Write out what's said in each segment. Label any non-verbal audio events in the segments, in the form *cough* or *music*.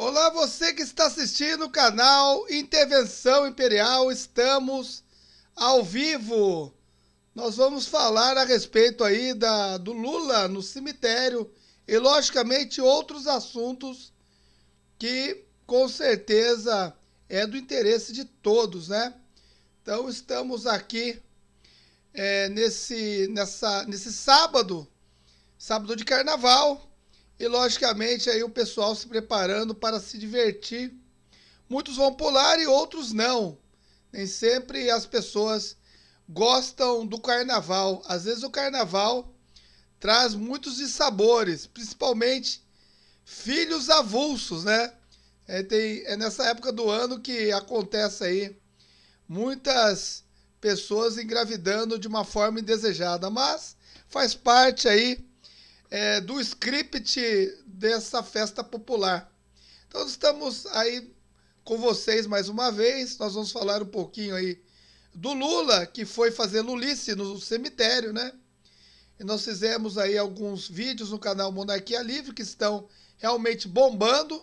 Olá, você que está assistindo o canal Intervenção Imperial, estamos ao vivo. Nós vamos falar a respeito aí da, do Lula no cemitério e, logicamente, outros assuntos que com certeza é do interesse de todos, né? Então, estamos aqui é, nesse, nessa, nesse sábado, sábado de carnaval, e logicamente aí o pessoal se preparando para se divertir. Muitos vão pular e outros não. Nem sempre as pessoas gostam do carnaval. Às vezes o carnaval traz muitos dissabores, principalmente filhos avulsos, né? É, tem, é nessa época do ano que acontece aí muitas pessoas engravidando de uma forma indesejada, mas faz parte aí é, do script dessa festa popular. Então estamos aí com vocês mais uma vez. Nós vamos falar um pouquinho aí do Lula, que foi fazer Lulice no cemitério, né? E nós fizemos aí alguns vídeos no canal Monarquia Livre que estão realmente bombando.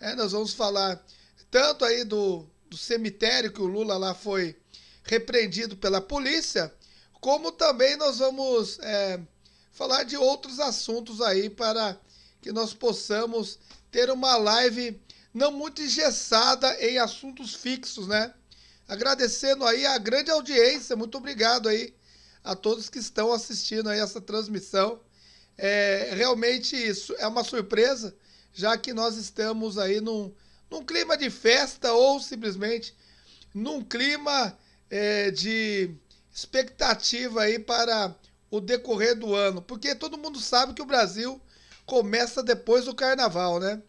É, nós vamos falar tanto aí do, do cemitério que o Lula lá foi repreendido pela polícia, como também nós vamos é, falar de outros assuntos aí para que nós possamos ter uma live não muito engessada em assuntos fixos, né? Agradecendo aí a grande audiência, muito obrigado aí a todos que estão assistindo aí essa transmissão. É, realmente isso é uma surpresa, já que nós estamos aí num, num clima de festa ou simplesmente num clima é, de expectativa aí para o decorrer do ano, porque todo mundo sabe que o Brasil começa depois do carnaval, né?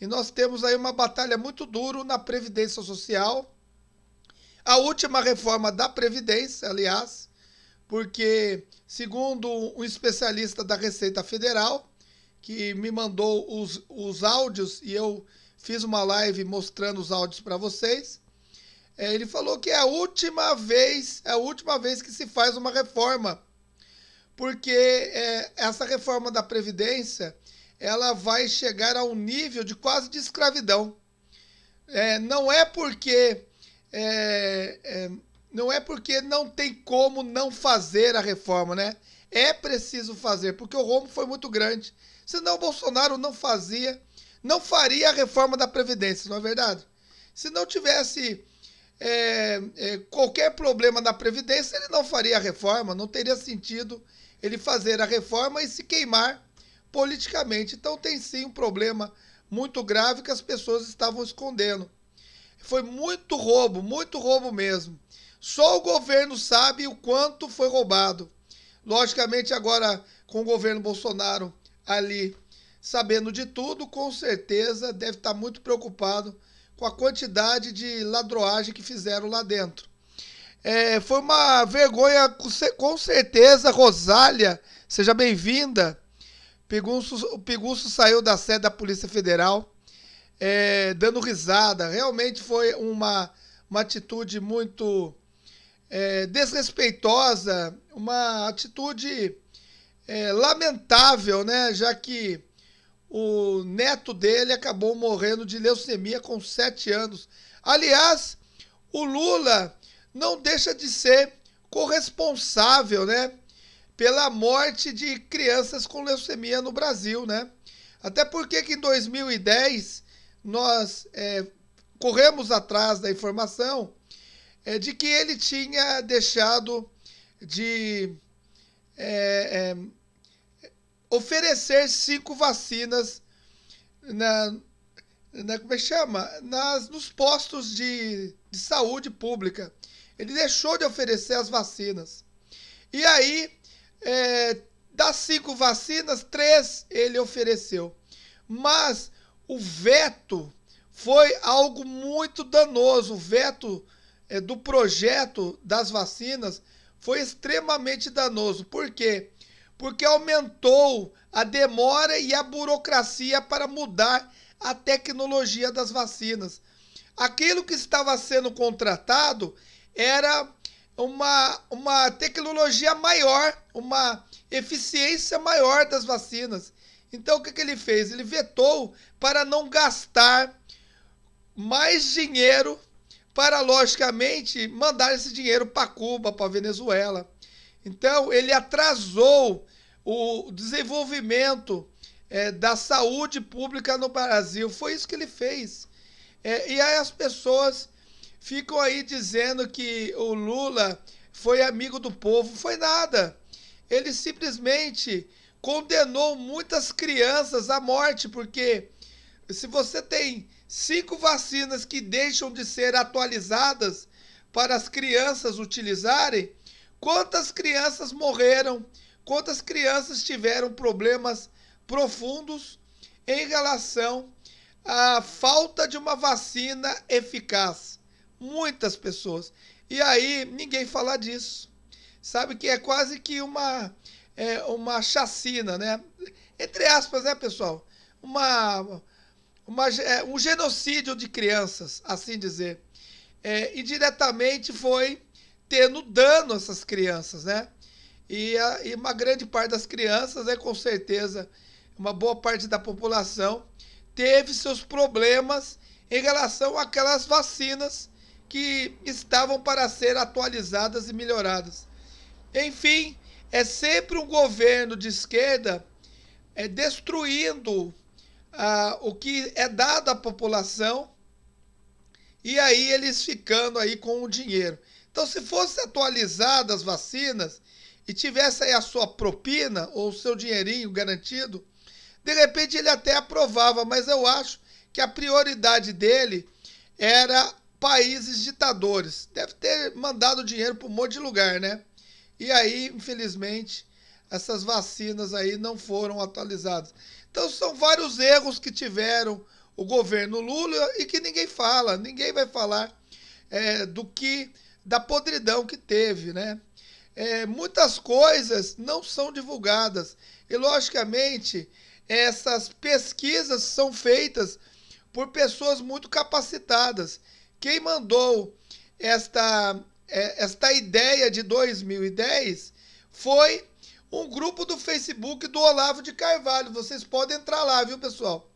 E nós temos aí uma batalha muito duro na previdência social. A última reforma da previdência, aliás, porque segundo um especialista da Receita Federal, que me mandou os, os áudios e eu fiz uma live mostrando os áudios para vocês. É, ele falou que é a última vez, é a última vez que se faz uma reforma porque é, essa reforma da Previdência ela vai chegar a um nível de quase de escravidão. É, não é porque é, é, não é porque não tem como não fazer a reforma, né? É preciso fazer, porque o rombo foi muito grande. Senão o Bolsonaro não fazia, não faria a reforma da Previdência, não é verdade? Se não tivesse é, é, qualquer problema da Previdência, ele não faria a reforma, não teria sentido ele fazer a reforma e se queimar politicamente. Então tem sim um problema muito grave que as pessoas estavam escondendo. Foi muito roubo, muito roubo mesmo. Só o governo sabe o quanto foi roubado. Logicamente, agora com o governo Bolsonaro ali sabendo de tudo, com certeza deve estar muito preocupado com a quantidade de ladroagem que fizeram lá dentro. É, foi uma vergonha, com certeza, Rosália. Seja bem-vinda. o Pigunço saiu da sede da Polícia Federal é, dando risada. Realmente foi uma, uma atitude muito é, desrespeitosa, uma atitude é, lamentável, né? Já que o neto dele acabou morrendo de leucemia com 7 anos. Aliás, o Lula não deixa de ser corresponsável, né, pela morte de crianças com leucemia no Brasil, né? Até porque que em 2010 nós é, corremos atrás da informação é, de que ele tinha deixado de é, é, oferecer cinco vacinas na, na como é que chama? Nas, nos postos de, de saúde pública. Ele deixou de oferecer as vacinas. E aí, é, das cinco vacinas, três ele ofereceu. Mas o veto foi algo muito danoso. O veto é, do projeto das vacinas foi extremamente danoso. Por quê? Porque aumentou a demora e a burocracia para mudar a tecnologia das vacinas. Aquilo que estava sendo contratado era uma, uma tecnologia maior, uma eficiência maior das vacinas. Então o que, que ele fez? Ele vetou para não gastar mais dinheiro para, logicamente, mandar esse dinheiro para Cuba, para Venezuela. Então ele atrasou o desenvolvimento é, da saúde pública no Brasil. Foi isso que ele fez. É, e aí as pessoas ficam aí dizendo que o Lula foi amigo do povo. Foi nada. Ele simplesmente condenou muitas crianças à morte, porque se você tem cinco vacinas que deixam de ser atualizadas para as crianças utilizarem, quantas crianças morreram, quantas crianças tiveram problemas profundos em relação à falta de uma vacina eficaz muitas pessoas. E aí ninguém fala disso. Sabe que é quase que uma é, uma chacina, né? Entre aspas, né, pessoal? Uma, uma é, um genocídio de crianças, assim dizer. É, indiretamente foi tendo dano essas crianças, né? E, a, e uma grande parte das crianças, é né, com certeza, uma boa parte da população teve seus problemas em relação àquelas vacinas que estavam para ser atualizadas e melhoradas. Enfim, é sempre um governo de esquerda é, destruindo ah, o que é dado à população e aí eles ficando aí com o dinheiro. Então, se fosse atualizadas as vacinas e tivesse aí a sua propina ou o seu dinheirinho garantido, de repente ele até aprovava, mas eu acho que a prioridade dele era países ditadores. Deve ter mandado dinheiro para um monte de lugar, né? E aí, infelizmente, essas vacinas aí não foram atualizadas. Então são vários erros que tiveram o governo Lula e que ninguém fala, ninguém vai falar é, do que da podridão que teve, né? É, muitas coisas não são divulgadas e logicamente essas pesquisas são feitas por pessoas muito capacitadas quem mandou esta, é, esta ideia de 2010 foi um grupo do Facebook do Olavo de Carvalho. Vocês podem entrar lá, viu, pessoal?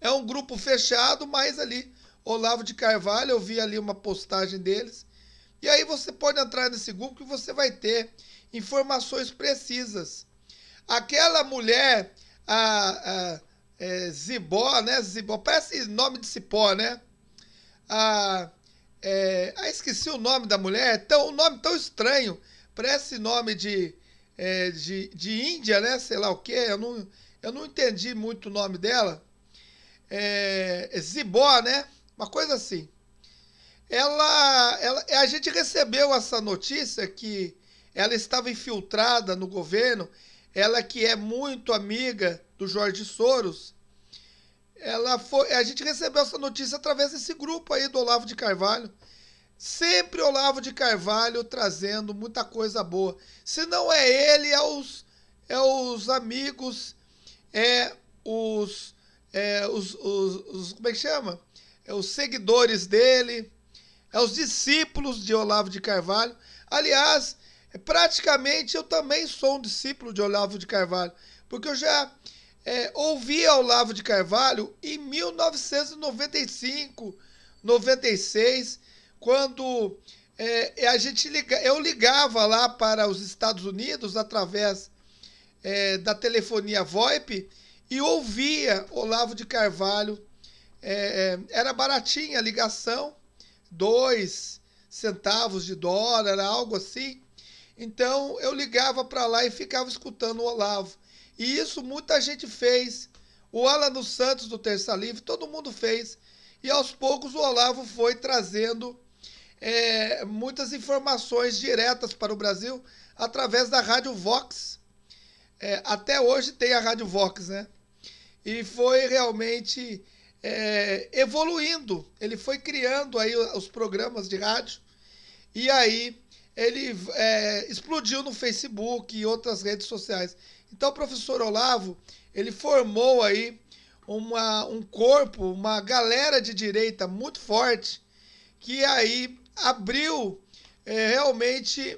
É um grupo fechado, mas ali, Olavo de Carvalho, eu vi ali uma postagem deles. E aí você pode entrar nesse grupo que você vai ter informações precisas. Aquela mulher, a, a é, Zibó, né? Zibó, parece nome de cipó, né? a. É, ah, esqueci o nome da mulher, é tão, um nome tão estranho para esse nome de, é, de, de Índia, né? Sei lá o que, eu não, eu não entendi muito o nome dela. É, Zibó, né? Uma coisa assim. Ela, ela, a gente recebeu essa notícia que ela estava infiltrada no governo, ela que é muito amiga do Jorge Soros, ela foi, a gente recebeu essa notícia através desse grupo aí do Olavo de Carvalho. Sempre Olavo de Carvalho trazendo muita coisa boa. Se não é ele, é os, é os amigos, é os, é os, os, os Como é que chama? É os seguidores dele, é os discípulos de Olavo de Carvalho. Aliás, praticamente eu também sou um discípulo de Olavo de Carvalho, porque eu já é, ouvia Olavo de Carvalho em 1995, 96, quando é, é, a gente liga, eu ligava lá para os Estados Unidos através é, da telefonia VoIP e ouvia Olavo de Carvalho. É, é era baratinha a ligação, dois centavos de dólar, algo assim. Então eu ligava para lá e ficava escutando o Olavo. E isso muita gente fez. O Alan dos Santos do Terça Livre, todo mundo fez. E aos poucos o Olavo foi trazendo é, muitas informações diretas para o Brasil através da Rádio Vox. É, até hoje tem a Rádio Vox, né? E foi realmente é, evoluindo. Ele foi criando aí os programas de rádio. E aí ele é, explodiu no Facebook e outras redes sociais. Então o professor Olavo, ele formou aí uma, um corpo, uma galera de direita muito forte, que aí abriu é, realmente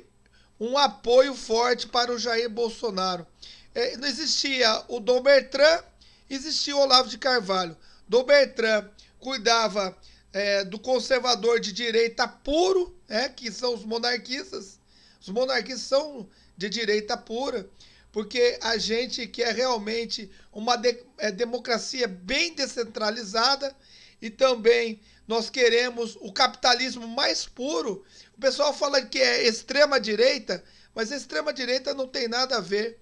um apoio forte para o Jair Bolsonaro. É, não existia o Dom Bertrand, existia o Olavo de Carvalho. Dom Bertrand cuidava é, do conservador de direita puro, é que são os monarquistas. Os monarquistas são de direita pura porque a gente quer é realmente uma de, é, democracia bem descentralizada e também nós queremos o capitalismo mais puro. O pessoal fala que é extrema-direita, mas extrema-direita não tem nada a ver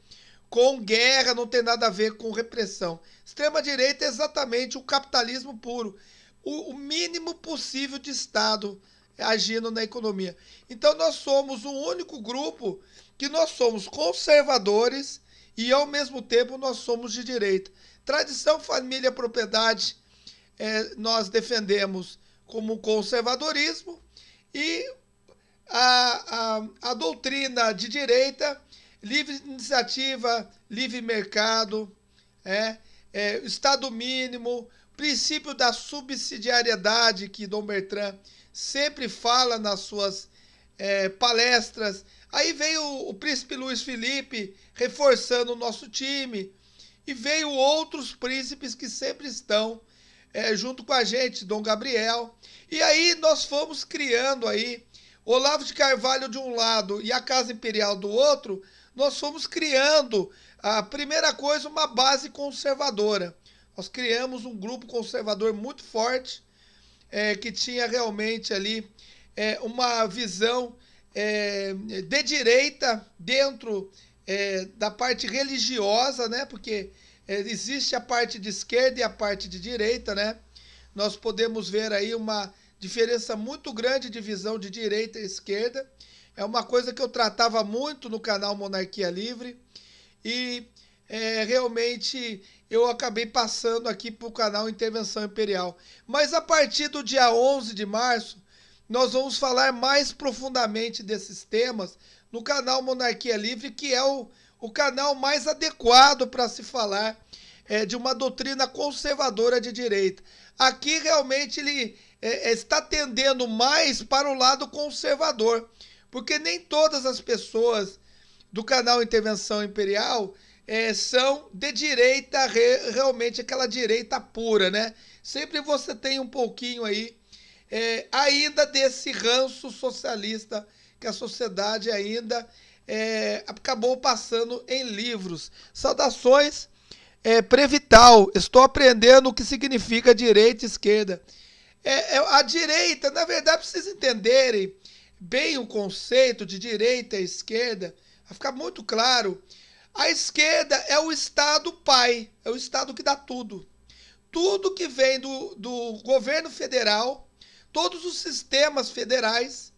com guerra, não tem nada a ver com repressão. Extrema-direita é exatamente o capitalismo puro, o, o mínimo possível de Estado agindo na economia. Então nós somos o único grupo que nós somos conservadores e ao mesmo tempo nós somos de direita. Tradição, família, propriedade, é, nós defendemos como conservadorismo e a, a, a doutrina de direita, livre iniciativa, livre mercado, é, é, Estado mínimo, princípio da subsidiariedade que Dom Bertrand sempre fala nas suas é, palestras, Aí veio o príncipe Luiz Felipe reforçando o nosso time. E veio outros príncipes que sempre estão é, junto com a gente, Dom Gabriel. E aí nós fomos criando aí Olavo de Carvalho de um lado e a Casa Imperial do outro, nós fomos criando a primeira coisa uma base conservadora. Nós criamos um grupo conservador muito forte é, que tinha realmente ali é, uma visão é, de direita dentro é, da parte religiosa, né? Porque é, existe a parte de esquerda e a parte de direita, né? Nós podemos ver aí uma diferença muito grande de visão de direita e esquerda. É uma coisa que eu tratava muito no canal Monarquia Livre e é, realmente eu acabei passando aqui para o canal Intervenção Imperial. Mas a partir do dia 11 de março, nós vamos falar mais profundamente desses temas no canal Monarquia Livre, que é o, o canal mais adequado para se falar é, de uma doutrina conservadora de direita. Aqui realmente ele é, é, está tendendo mais para o lado conservador, porque nem todas as pessoas do canal Intervenção Imperial é, são de direita, re, realmente aquela direita pura, né? Sempre você tem um pouquinho aí é, ainda desse ranço socialista que a sociedade ainda é, acabou passando em livros. Saudações, é, Prevital. Estou aprendendo o que significa direita e esquerda. É, é a direita, na verdade, para vocês entenderem bem o conceito de direita e esquerda, vai ficar muito claro. A esquerda é o Estado pai, é o Estado que dá tudo. Tudo que vem do, do governo federal todos os sistemas federais,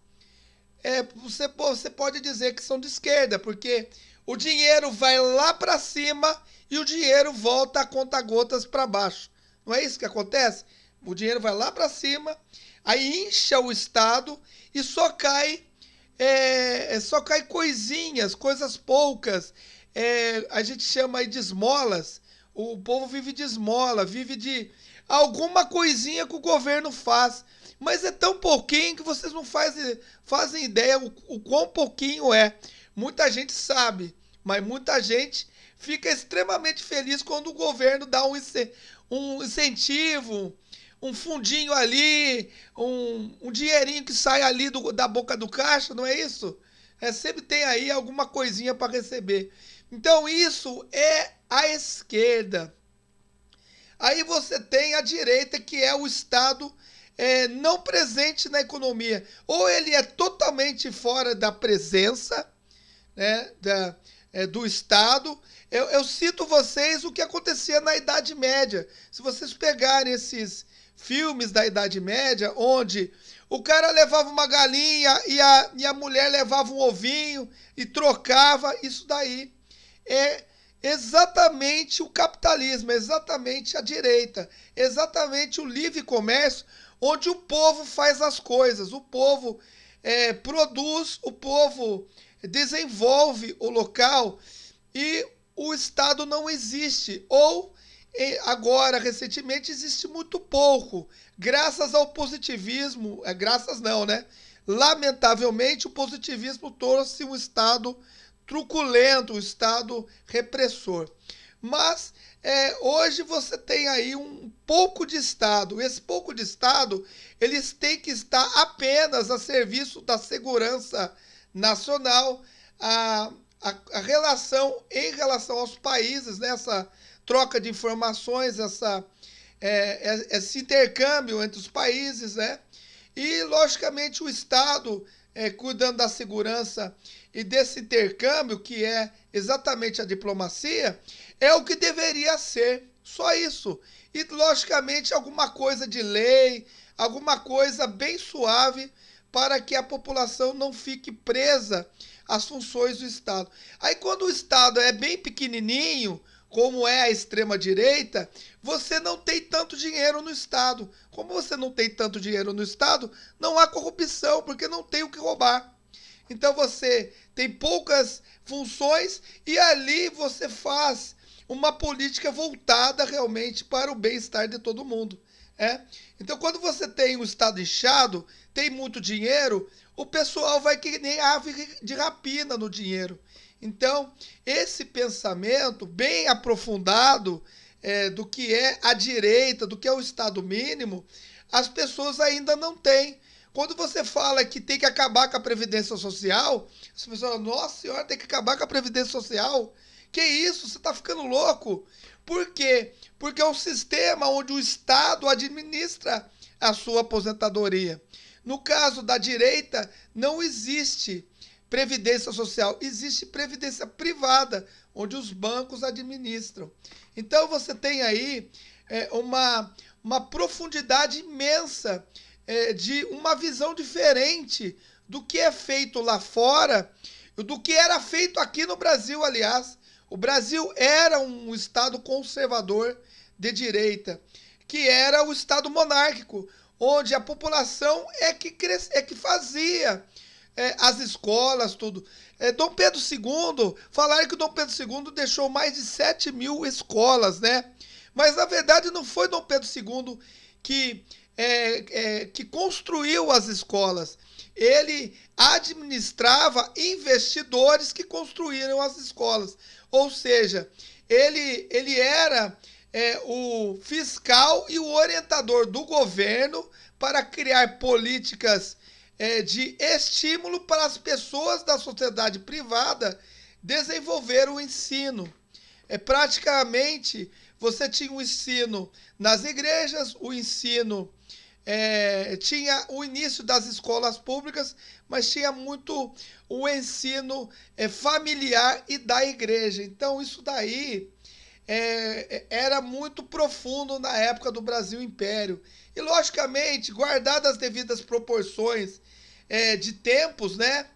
é, você, você pode dizer que são de esquerda, porque o dinheiro vai lá para cima e o dinheiro volta a conta gotas para baixo. Não é isso que acontece? O dinheiro vai lá para cima, aí incha o Estado e só cai, é, é, só cai coisinhas, coisas poucas. É, a gente chama aí de esmolas. O povo vive de esmola, vive de alguma coisinha que o governo faz. Mas é tão pouquinho que vocês não fazem, fazem ideia o, o quão pouquinho é. Muita gente sabe, mas muita gente fica extremamente feliz quando o governo dá um, um incentivo, um fundinho ali, um, um dinheirinho que sai ali do, da boca do caixa, não é isso? É, sempre tem aí alguma coisinha para receber. Então isso é a esquerda. Aí você tem a direita, que é o Estado é, não presente na economia. Ou ele é totalmente fora da presença né, da, é, do Estado. Eu, eu cito vocês o que acontecia na Idade Média. Se vocês pegarem esses filmes da Idade Média, onde o cara levava uma galinha e a, e a mulher levava um ovinho e trocava, isso daí é exatamente o capitalismo, é exatamente a direita, exatamente o livre comércio, onde o povo faz as coisas, o povo é, produz, o povo desenvolve o local e o Estado não existe. Ou é, agora, recentemente, existe muito pouco. Graças ao positivismo, é, graças não, né? Lamentavelmente, o positivismo trouxe um Estado truculento, um Estado repressor. Mas é, hoje você tem aí um pouco de Estado. Esse pouco de Estado, eles têm que estar apenas a serviço da segurança nacional, a, a, a relação em relação aos países, nessa né? troca de informações, essa, é, é, esse intercâmbio entre os países, né? E, logicamente, o Estado, é, cuidando da segurança e desse intercâmbio, que é exatamente a diplomacia, é o que deveria ser. Só isso. E, logicamente, alguma coisa de lei, alguma coisa bem suave para que a população não fique presa às funções do Estado. Aí, quando o Estado é bem pequenininho, como é a extrema-direita, você não tem tanto dinheiro no Estado. Como você não tem tanto dinheiro no Estado, não há corrupção, porque não tem o que roubar. Então você tem poucas funções e ali você faz uma política voltada realmente para o bem-estar de todo mundo. É? Então, quando você tem um estado inchado, tem muito dinheiro, o pessoal vai que nem ave de rapina no dinheiro. Então, esse pensamento bem aprofundado é, do que é a direita, do que é o Estado mínimo, as pessoas ainda não têm. Quando você fala que tem que acabar com a Previdência Social, as pessoas falam, nossa senhora, tem que acabar com a Previdência Social. Que isso? Você está ficando louco? Por quê? Porque é um sistema onde o Estado administra a sua aposentadoria. No caso da direita, não existe previdência social, existe previdência privada, onde os bancos administram. Então você tem aí é, uma, uma profundidade imensa é, de uma visão diferente do que é feito lá fora, do que era feito aqui no Brasil, aliás. O Brasil era um Estado conservador de direita, que era o Estado monárquico, onde a população é que, é que fazia é, as escolas, tudo. É, Dom Pedro II, falaram que o Dom Pedro II deixou mais de 7 mil escolas, né? Mas na verdade não foi Dom Pedro II que é, é, que construiu as escolas. Ele administrava investidores que construíram as escolas. Ou seja, ele, ele era é, o fiscal e o orientador do governo para criar políticas é, de estímulo para as pessoas da sociedade privada desenvolver o ensino. É praticamente você tinha o um ensino nas igrejas, o ensino é, tinha o início das escolas públicas, mas tinha muito o ensino é, familiar e da igreja. Então, isso daí é, é era muito profundo na época do Brasil Império. E, logicamente, guardadas as devidas proporções é, de tempos, né?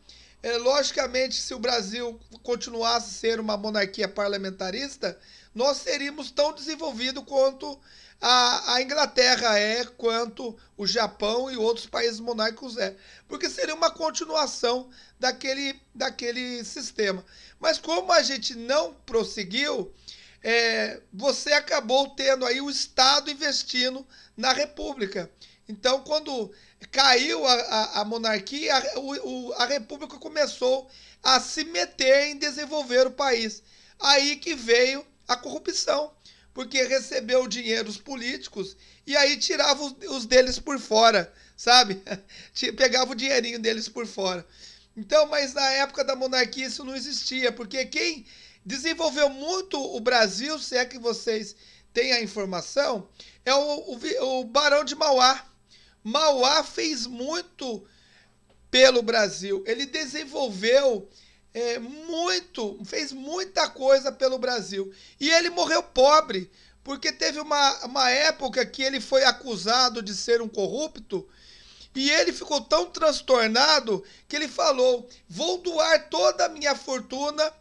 É, logicamente, se o Brasil continuasse a ser uma monarquia parlamentarista, nós seríamos tão desenvolvidos quanto a, a, Inglaterra é, quanto o Japão e outros países monárquicos é. Porque seria uma continuação daquele, daquele sistema. Mas como a gente não prosseguiu, é, você acabou tendo aí o Estado investindo na República. Então, quando caiu a, a, a monarquia, a, o, a República começou a se meter em desenvolver o país. Aí que veio a corrupção, porque recebeu dinheiros políticos e aí tirava os, deles por fora, sabe? *laughs* Pegava o dinheirinho deles por fora. Então, mas na época da monarquia isso não existia, porque quem desenvolveu muito o Brasil, se é que vocês têm a informação, é o, o, o Barão de Mauá. Mauá fez muito pelo Brasil. Ele desenvolveu é, muito, fez muita coisa pelo Brasil. E ele morreu pobre, porque teve uma, uma época que ele foi acusado de ser um corrupto. E ele ficou tão transtornado que ele falou: Vou doar toda a minha fortuna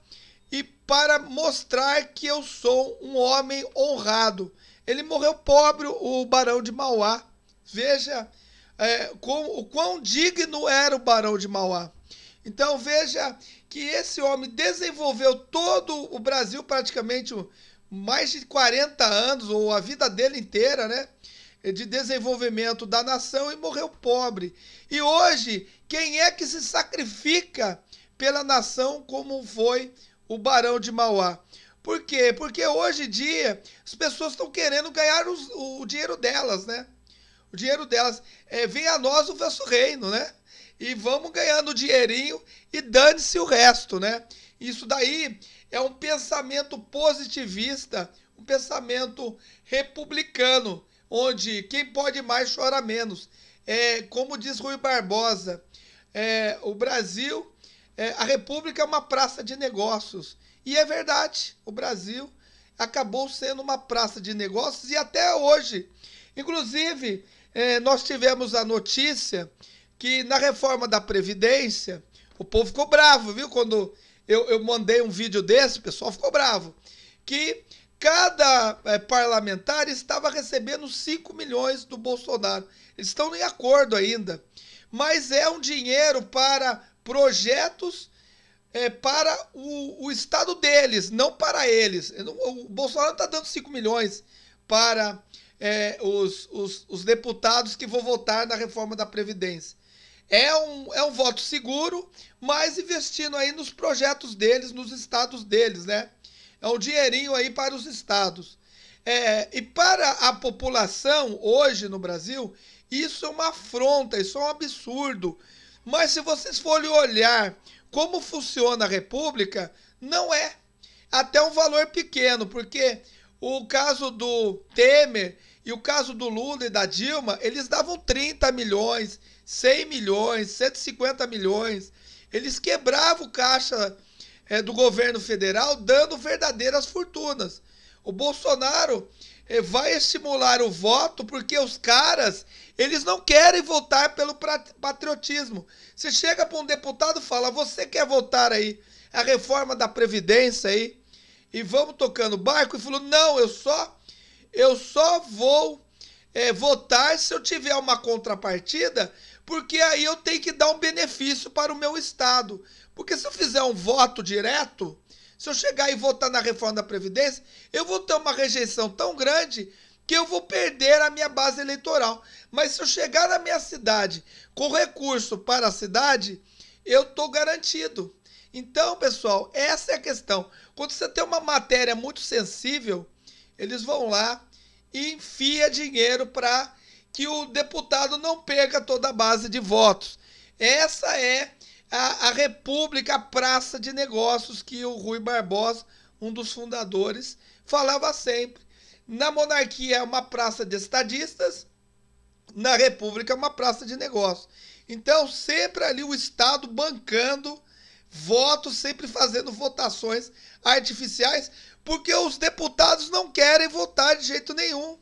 e para mostrar que eu sou um homem honrado. Ele morreu pobre, o Barão de Mauá. Veja é, com, o quão digno era o Barão de Mauá. Então veja que esse homem desenvolveu todo o Brasil praticamente mais de 40 anos, ou a vida dele inteira, né? De desenvolvimento da nação e morreu pobre. E hoje, quem é que se sacrifica pela nação como foi o Barão de Mauá? Por quê? Porque hoje em dia as pessoas estão querendo ganhar os, o dinheiro delas, né? O dinheiro delas. É, vem a nós o vosso reino, né? e vamos ganhando dinheirinho e dane-se o resto, né? Isso daí é um pensamento positivista, um pensamento republicano, onde quem pode mais chora menos. É, como diz Rui Barbosa, é, o Brasil, é, a República é uma praça de negócios. E é verdade, o Brasil acabou sendo uma praça de negócios e até hoje. Inclusive, é, nós tivemos a notícia que na reforma da Previdência, o povo ficou bravo, viu? Quando eu, eu mandei um vídeo desse, o pessoal ficou bravo. Que cada é, parlamentar estava recebendo 5 milhões do Bolsonaro. Eles estão em acordo ainda. Mas é um dinheiro para projetos é, para o, o estado deles, não para eles. O Bolsonaro está dando 5 milhões para é, os, os, os deputados que vão votar na reforma da Previdência. É um, é um voto seguro, mas investindo aí nos projetos deles, nos estados deles, né? É um dinheirinho aí para os estados. É, e para a população hoje no Brasil, isso é uma afronta, isso é um absurdo. Mas se vocês forem olhar como funciona a República, não é. Até um valor pequeno, porque o caso do Temer e o caso do Lula e da Dilma, eles davam 30 milhões, 100 milhões, 150 milhões. Eles quebravam o caixa é, do governo federal, dando verdadeiras fortunas. O Bolsonaro é, vai estimular o voto porque os caras eles não querem votar pelo patriotismo. Você chega para um deputado e fala: você quer votar aí a reforma da previdência aí? E vamos tocando barco e falou: não, eu só eu só vou é, votar se eu tiver uma contrapartida porque aí eu tenho que dar um benefício para o meu Estado. Porque se eu fizer um voto direto, se eu chegar e votar na reforma da Previdência, eu vou ter uma rejeição tão grande que eu vou perder a minha base eleitoral. Mas se eu chegar na minha cidade com recurso para a cidade, eu estou garantido. Então, pessoal, essa é a questão. Quando você tem uma matéria muito sensível, eles vão lá e enfia dinheiro para que o deputado não perca toda a base de votos. Essa é a, a República, a praça de negócios que o Rui Barbosa, um dos fundadores, falava sempre. Na monarquia é uma praça de estadistas, na República é uma praça de negócios. Então, sempre ali o Estado bancando votos, sempre fazendo votações artificiais, porque os deputados não querem votar de jeito nenhum.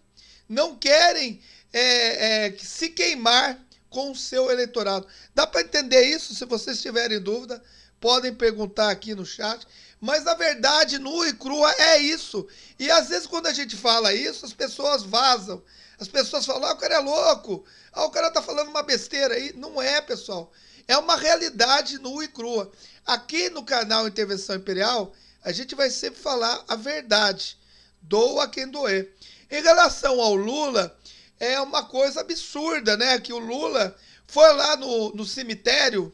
Não querem é, é, se queimar com o seu eleitorado. Dá para entender isso? Se vocês tiverem dúvida, podem perguntar aqui no chat. Mas na verdade, nua e crua é isso. E às vezes, quando a gente fala isso, as pessoas vazam. As pessoas falam, ah, o cara é louco, ah, o cara tá falando uma besteira aí. Não é, pessoal. É uma realidade nua e crua. Aqui no canal Intervenção Imperial, a gente vai sempre falar a verdade. Doa quem doer. Em relação ao Lula, é uma coisa absurda, né? Que o Lula foi lá no, no cemitério,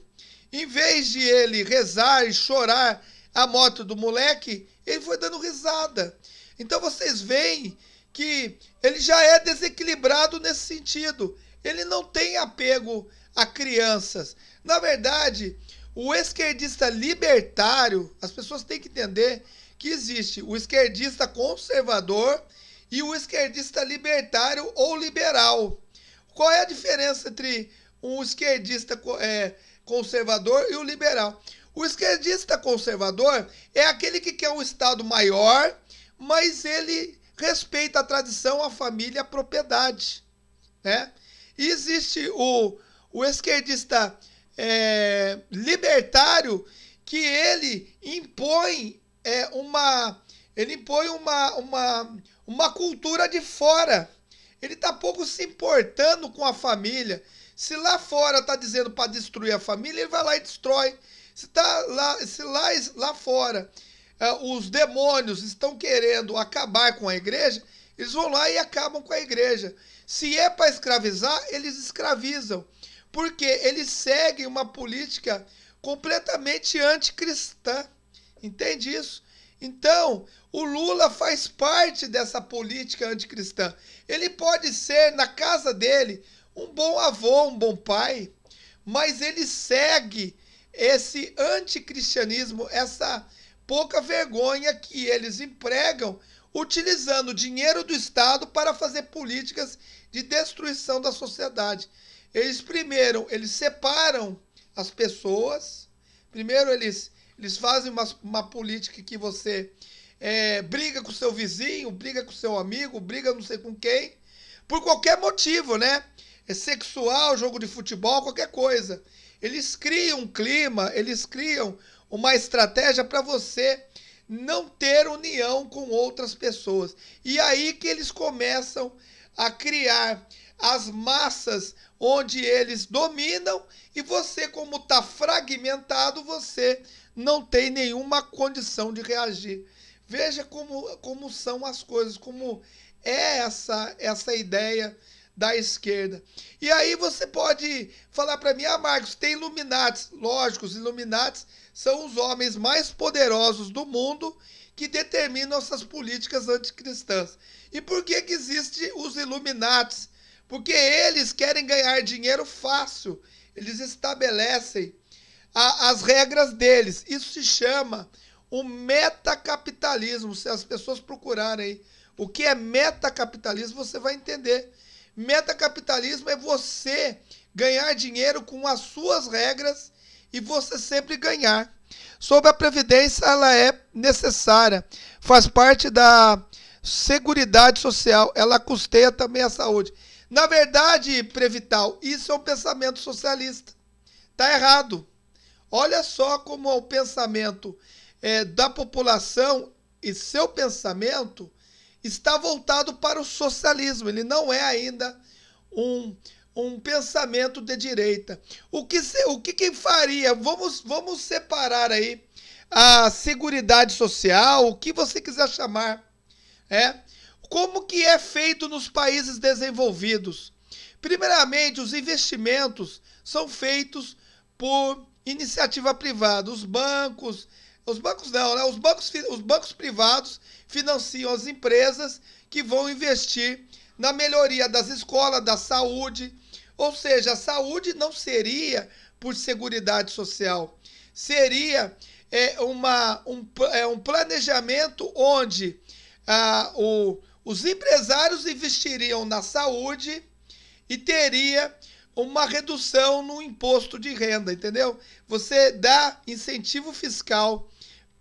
em vez de ele rezar e chorar a moto do moleque, ele foi dando risada. Então vocês veem que ele já é desequilibrado nesse sentido. Ele não tem apego a crianças. Na verdade, o esquerdista libertário, as pessoas têm que entender que existe o esquerdista conservador e o esquerdista libertário ou liberal. Qual é a diferença entre um esquerdista é, conservador e o liberal? O esquerdista conservador é aquele que quer um Estado maior, mas ele respeita a tradição, a família, a propriedade. Né? E existe o, o esquerdista é, libertário que ele impõe é, uma ele impõe uma, uma, uma cultura de fora. Ele está pouco se importando com a família. Se lá fora está dizendo para destruir a família, ele vai lá e destrói. Se, tá lá, se lá, lá fora uh, os demônios estão querendo acabar com a igreja, eles vão lá e acabam com a igreja. Se é para escravizar, eles escravizam. Porque eles seguem uma política completamente anticristã. Entende isso? Então, o Lula faz parte dessa política anticristã. Ele pode ser, na casa dele, um bom avô, um bom pai, mas ele segue esse anticristianismo, essa pouca vergonha que eles empregam, utilizando o dinheiro do Estado para fazer políticas de destruição da sociedade. Eles primeiro, eles separam as pessoas. Primeiro eles, eles fazem uma, uma política que você é, briga com seu vizinho, briga com seu amigo, briga não sei com quem, por qualquer motivo, né? É sexual, jogo de futebol, qualquer coisa. Eles criam um clima, eles criam uma estratégia para você não ter união com outras pessoas. E aí que eles começam a criar as massas onde eles dominam e você, como está fragmentado, você não tem nenhuma condição de reagir. Veja como, como são as coisas, como é essa, essa ideia da esquerda. E aí você pode falar para mim, ah, Marcos, tem Illuminates. Lógico, os Illuminates são os homens mais poderosos do mundo que determinam essas políticas anticristãs. E por que que existe os Illuminates? Porque eles querem ganhar dinheiro fácil. Eles estabelecem a, as regras deles. Isso se chama o metacapitalismo. Se as pessoas procurarem aí o que é metacapitalismo, você vai entender. Metacapitalismo é você ganhar dinheiro com as suas regras e você sempre ganhar. Sobre a previdência, ela é necessária, faz parte da seguridade social, ela custeia também a saúde. Na verdade, Prevital, isso é um pensamento socialista. Tá errado. Olha só como é o pensamento é, da população e seu pensamento está voltado para o socialismo. Ele não é ainda um, um pensamento de direita. O que, se, o que, faria? Vamos, vamos separar aí a seguridade social, o que você quiser chamar. É? Como que é feito nos países desenvolvidos? Primeiramente, os investimentos são feitos por iniciativa privada, os bancos, os bancos não, né? Os bancos, os bancos privados financiam as empresas que vão investir na melhoria das escolas, da saúde. Ou seja, a saúde não seria por segurança Social, seria é, uma, um, é, um planejamento onde ah, o, os empresários investiriam na saúde e teria uma redução no imposto de renda, entendeu? Você dá incentivo fiscal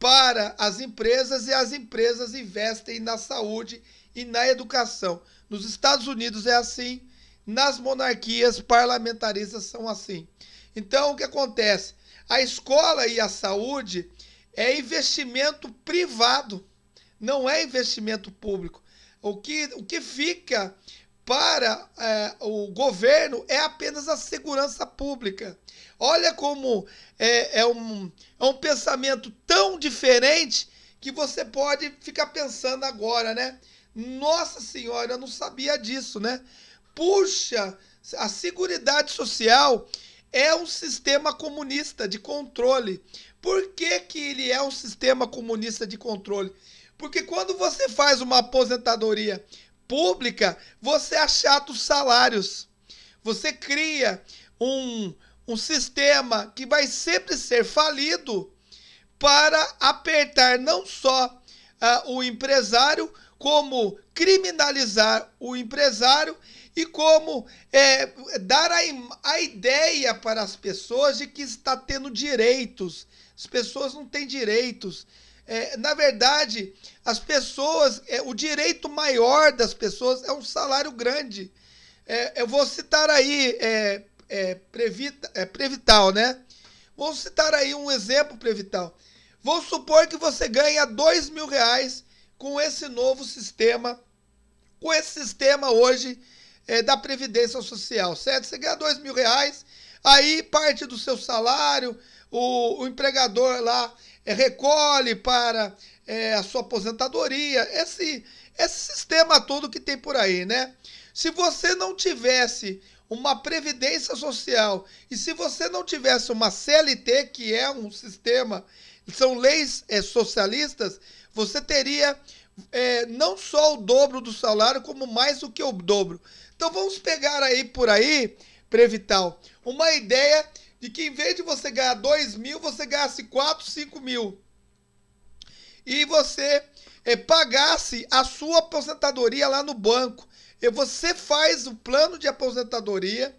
para as empresas e as empresas investem na saúde e na educação. Nos Estados Unidos é assim, nas monarquias parlamentaristas são assim. Então o que acontece? A escola e a saúde é investimento privado, não é investimento público. O que, o que fica para é, o governo é apenas a segurança pública. Olha como é, é, um, é um pensamento tão diferente que você pode ficar pensando agora, né? Nossa Senhora, eu não sabia disso, né? Puxa, a Seguridade Social é um sistema comunista de controle. Por que, que ele é um sistema comunista de controle? Porque quando você faz uma aposentadoria pública, você achata é os salários. Você cria um, um sistema que vai sempre ser falido para apertar não só uh, o empresário, como criminalizar o empresário e como é, dar a, a ideia para as pessoas de que está tendo direitos. As pessoas não têm direitos. É, na verdade, as pessoas, é, o direito maior das pessoas é um salário grande. É, eu vou citar aí é, é, previta, é, Prevital, né? Vou citar aí um exemplo, Prevital. Vou supor que você ganha dois mil reais com esse novo sistema, com esse sistema hoje é, da Previdência Social, certo? Você ganha dois mil reais, aí parte do seu salário, o, o empregador lá é, recolhe para é, a sua aposentadoria, esse, esse sistema todo que tem por aí, né? Se você não tivesse uma previdência social. E se você não tivesse uma CLT, que é um sistema, são leis é, socialistas, você teria é, não só o dobro do salário, como mais do que o dobro. Então vamos pegar aí por aí, Prevital, uma ideia de que em vez de você ganhar 2 mil, você ganhasse 4, 5 mil. E você é, pagasse a sua aposentadoria lá no banco. Você faz o plano de aposentadoria,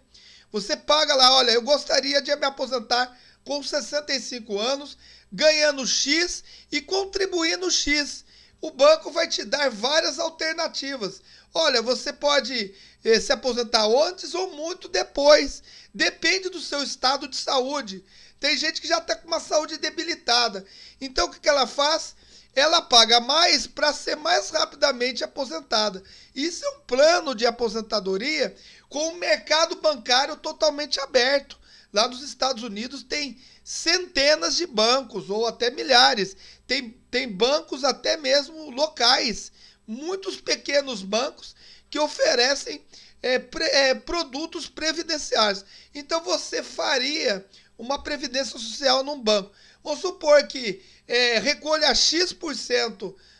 você paga lá, olha, eu gostaria de me aposentar com 65 anos, ganhando X e contribuindo X. O banco vai te dar várias alternativas. Olha, você pode eh, se aposentar antes ou muito depois. Depende do seu estado de saúde. Tem gente que já está com uma saúde debilitada. Então o que, que ela faz? Ela paga mais para ser mais rapidamente aposentada. Isso é um plano de aposentadoria com o mercado bancário totalmente aberto. Lá nos Estados Unidos tem centenas de bancos, ou até milhares. Tem, tem bancos até mesmo locais, muitos pequenos bancos que oferecem é, pre, é, produtos previdenciários. Então você faria uma previdência social num banco. Vamos supor que é, recolha X%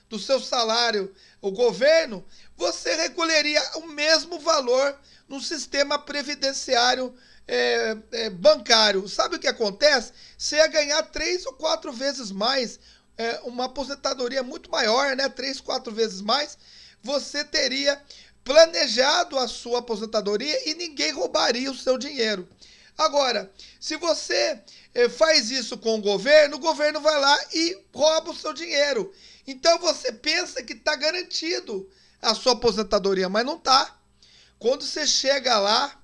do seu salário o governo, você recolheria o mesmo valor no sistema previdenciário é, é, bancário. Sabe o que acontece? Você ia ganhar três ou quatro vezes mais, é, uma aposentadoria muito maior, né? Três, quatro vezes mais. Você teria planejado a sua aposentadoria e ninguém roubaria o seu dinheiro. Agora, se você é, faz isso com o governo, o governo vai lá e rouba o seu dinheiro. Então você pensa que está garantido a sua aposentadoria, mas não tá. Quando você chega lá,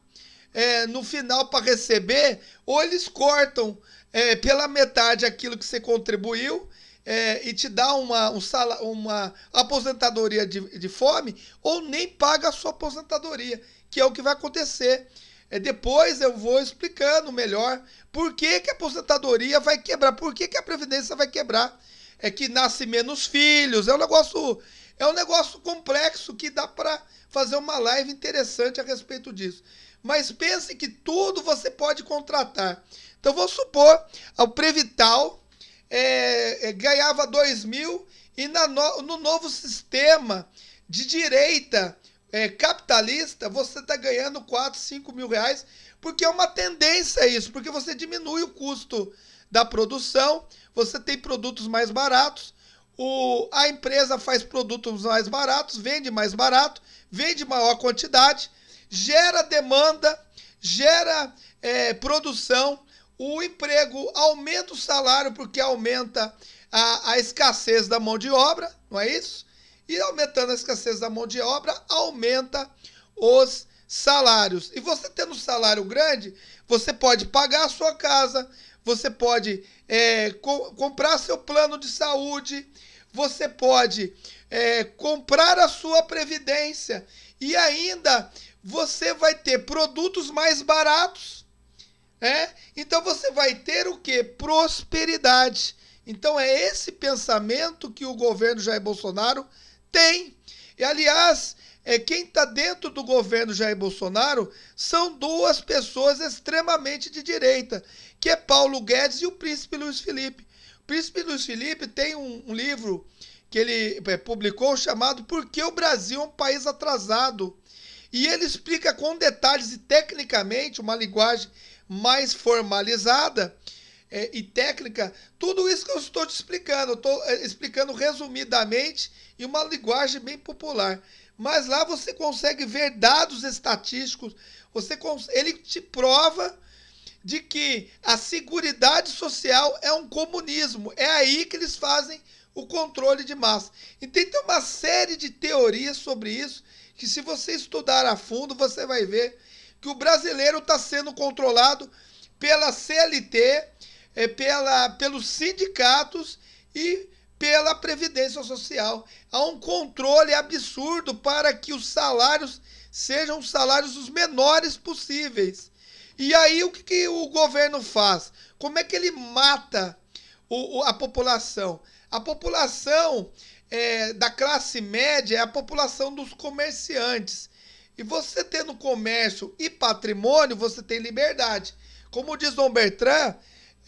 é, no final para receber, ou eles cortam é, pela metade aquilo que você contribuiu é, e te dá uma, um uma aposentadoria de, de fome, ou nem paga a sua aposentadoria, que é o que vai acontecer. É, depois eu vou explicando melhor por que, que a aposentadoria vai quebrar, por que, que a Previdência vai quebrar. É que nasce menos filhos, é um negócio é um negócio complexo que dá para fazer uma live interessante a respeito disso. Mas pense que tudo você pode contratar. Então vou supor, o Prevital é, é, ganhava 2 mil e no, no, novo sistema de direita é, capitalista você está ganhando 4, 5 mil reais, porque é uma tendência isso, porque você diminui o custo da produção, você tem produtos mais baratos o, a empresa faz produtos mais baratos, vende mais barato, vende maior quantidade, gera demanda, gera é, produção, o emprego aumenta o salário porque aumenta a, a escassez da mão de obra, não é isso? E aumentando a escassez da mão de obra, aumenta os salários. E você tendo um salário grande, você pode pagar a sua casa, você pode é, co comprar seu plano de saúde, você pode é, comprar a sua previdência e ainda você vai ter produtos mais baratos, né? Então você vai ter o que? Prosperidade. Então é esse pensamento que o governo Jair Bolsonaro tem. E aliás, é, quem está dentro do governo Jair Bolsonaro são duas pessoas extremamente de direita, que é Paulo Guedes e o príncipe Luiz Felipe. O príncipe Luiz Felipe tem um, um livro que ele é, publicou chamado Por que o Brasil é um país atrasado? E ele explica com detalhes e tecnicamente, uma linguagem mais formalizada é, e técnica, tudo isso que eu estou te explicando. Eu estou é, explicando resumidamente em uma linguagem bem popular. Mas lá você consegue ver dados estatísticos, você ele te prova de que a seguridade social é um comunismo. É aí que eles fazem o controle de massa. Então tem uma série de teorias sobre isso que se você estudar a fundo, você vai ver que o brasileiro está sendo controlado pela CLT, é, eh, pela, pelos sindicatos e pela Previdência Social. Há um controle absurdo para que os salários sejam os salários os menores possíveis. E aí o que, que o governo faz? Como é que ele mata o, o, a população? A população é, da classe média é a população dos comerciantes. E você tendo comércio e patrimônio, você tem liberdade. Como diz Dom Bertrand,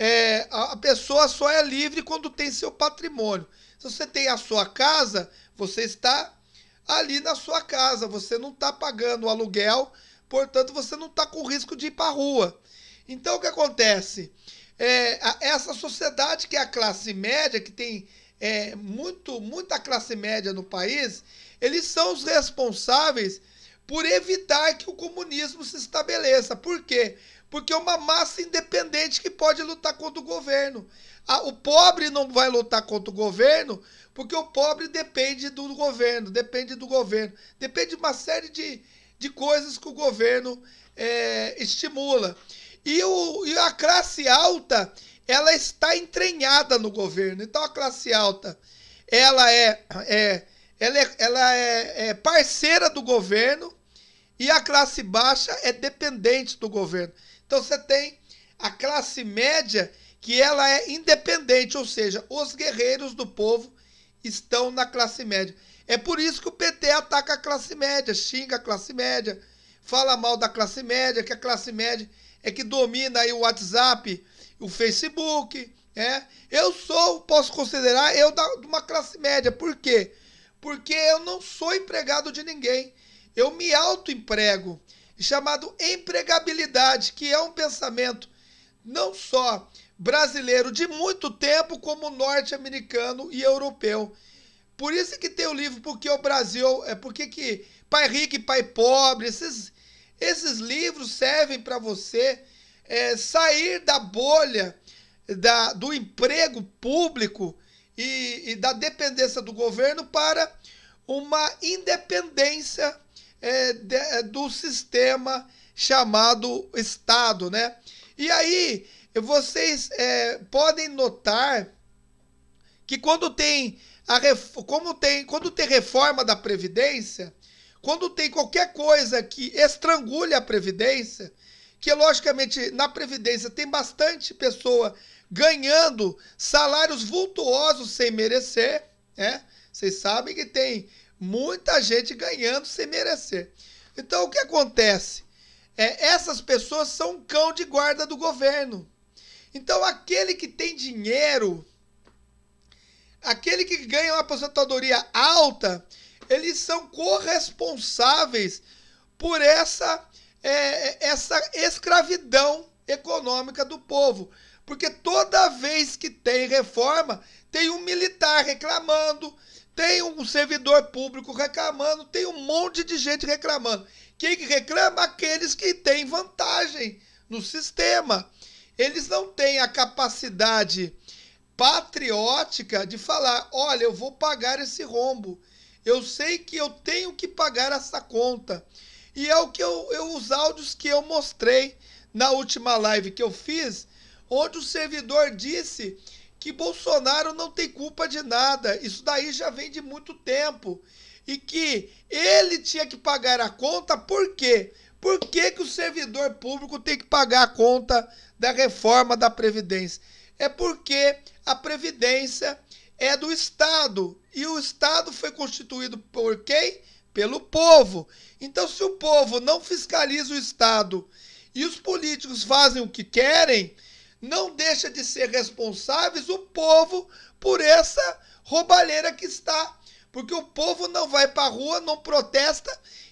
é, a pessoa só é livre quando tem seu patrimônio. Se você tem a sua casa, você está ali na sua casa, você não está pagando o aluguel, portanto você não está com risco de ir para a rua. Então o que acontece? É, essa sociedade que é a classe média, que tem é, muito, muita classe média no país, eles são os responsáveis por evitar que o comunismo se estabeleça. Por quê? Porque é uma massa independente que pode lutar contra o governo. O pobre não vai lutar contra o governo, porque o pobre depende do governo, depende do governo, depende de uma série de, de coisas que o governo é, estimula. E, o, e a classe alta, ela está entranhada no governo. Então a classe alta, ela é, é ela, é, ela é, é, parceira do governo e a classe baixa é dependente do governo. Então você tem a classe média que ela é independente, ou seja, os guerreiros do povo estão na classe média. É por isso que o PT ataca a classe média, xinga a classe média, fala mal da classe média, que a classe média é que domina aí o WhatsApp, o Facebook, é? Eu sou, posso considerar, eu da, de uma classe média. Por quê? Porque eu não sou empregado de ninguém. Eu me autoemprego chamado empregabilidade, que é um pensamento não só brasileiro de muito tempo, como norte-americano e europeu. Por isso que tem o livro Porque o Brasil, é porque que Pai Rico e Pai Pobre, esses, esses livros servem para você é, sair da bolha da, do emprego público e, e da dependência do governo para uma independência é, de, é do sistema chamado Estado, né? E aí vocês é, podem notar que quando tem a como tem quando tem reforma da previdência, quando tem qualquer coisa que estrangule a previdência, que logicamente na previdência tem bastante pessoa ganhando salários vultuosos sem merecer, né? Vocês sabem que tem muita gente ganhando sem merecer. Então o que acontece? É, essas pessoas são um cão de guarda do governo. Então aquele que tem dinheiro, aquele que ganha uma aposentadoria alta, eles são corresponsáveis por essa, é, é essa escravidão econômica do povo. Porque toda vez que tem reforma, tem um militar reclamando, tem um servidor público reclamando, tem um monte de gente reclamando. Quem que reclama? Aqueles que têm vantagem no sistema. Eles não têm a capacidade patriótica de falar: olha, eu vou pagar esse rombo. Eu sei que eu tenho que pagar essa conta. E é o que eu, eu os áudios que eu mostrei na última live que eu fiz, onde o servidor disse que Bolsonaro não tem culpa de nada. Isso daí já vem de muito tempo. E que ele tinha que pagar a conta, por quê? Por que, que o servidor público tem que pagar a conta da reforma da Previdência? É porque a Previdência é do Estado. E o Estado foi constituído por quem? Pelo povo. Então, se o povo não fiscaliza o Estado e os políticos fazem o que querem, não deixa de ser responsáveis o povo por essa roubalheira que está. Porque o povo não vai para a rua, não protesta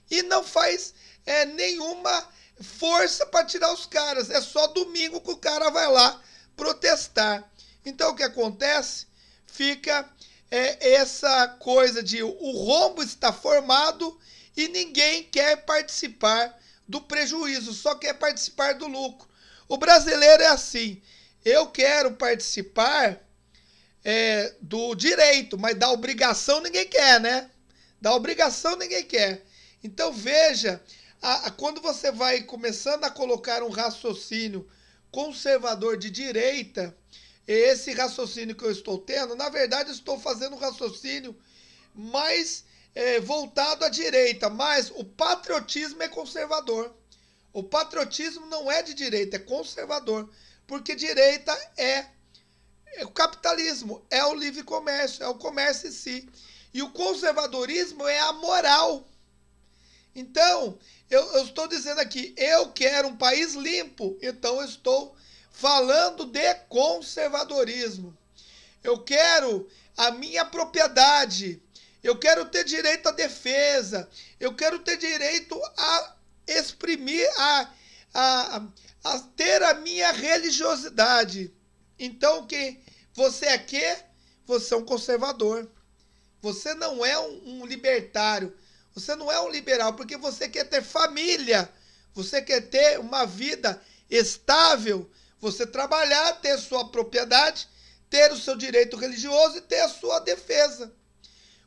e não faz é, nenhuma força para tirar os caras. É só domingo que o cara vai lá protestar. Então o que acontece? Fica é, essa coisa de o rombo está formado e ninguém quer participar do prejuízo, só quer participar do lucro. O brasileiro é assim. Eu quero participar é, do direito, mas da obrigação ninguém quer, né? Da obrigação ninguém quer. Então veja, a, a, quando você vai começando a colocar um raciocínio conservador de direita, esse raciocínio que eu estou tendo, na verdade, estou fazendo um raciocínio mais é, voltado à direita, mas o patriotismo é conservador. O patriotismo não é de direita, é conservador. Porque direita é. é, o capitalismo, é o livre comércio, é o comércio em si. E o conservadorismo é a moral. Então, eu, eu estou dizendo aqui, eu quero um país limpo, então eu estou falando de conservadorismo. Eu quero a minha propriedade. Eu quero ter direito à defesa. Eu quero ter direito a exprimir a, a, a ter a minha religiosidade. Então, que você é Você é um conservador. Você não é um, um libertário. Você não é um liberal, porque você quer ter família. Você quer ter uma vida estável. Você trabalhar, ter sua propriedade, ter o seu direito religioso e ter a sua defesa.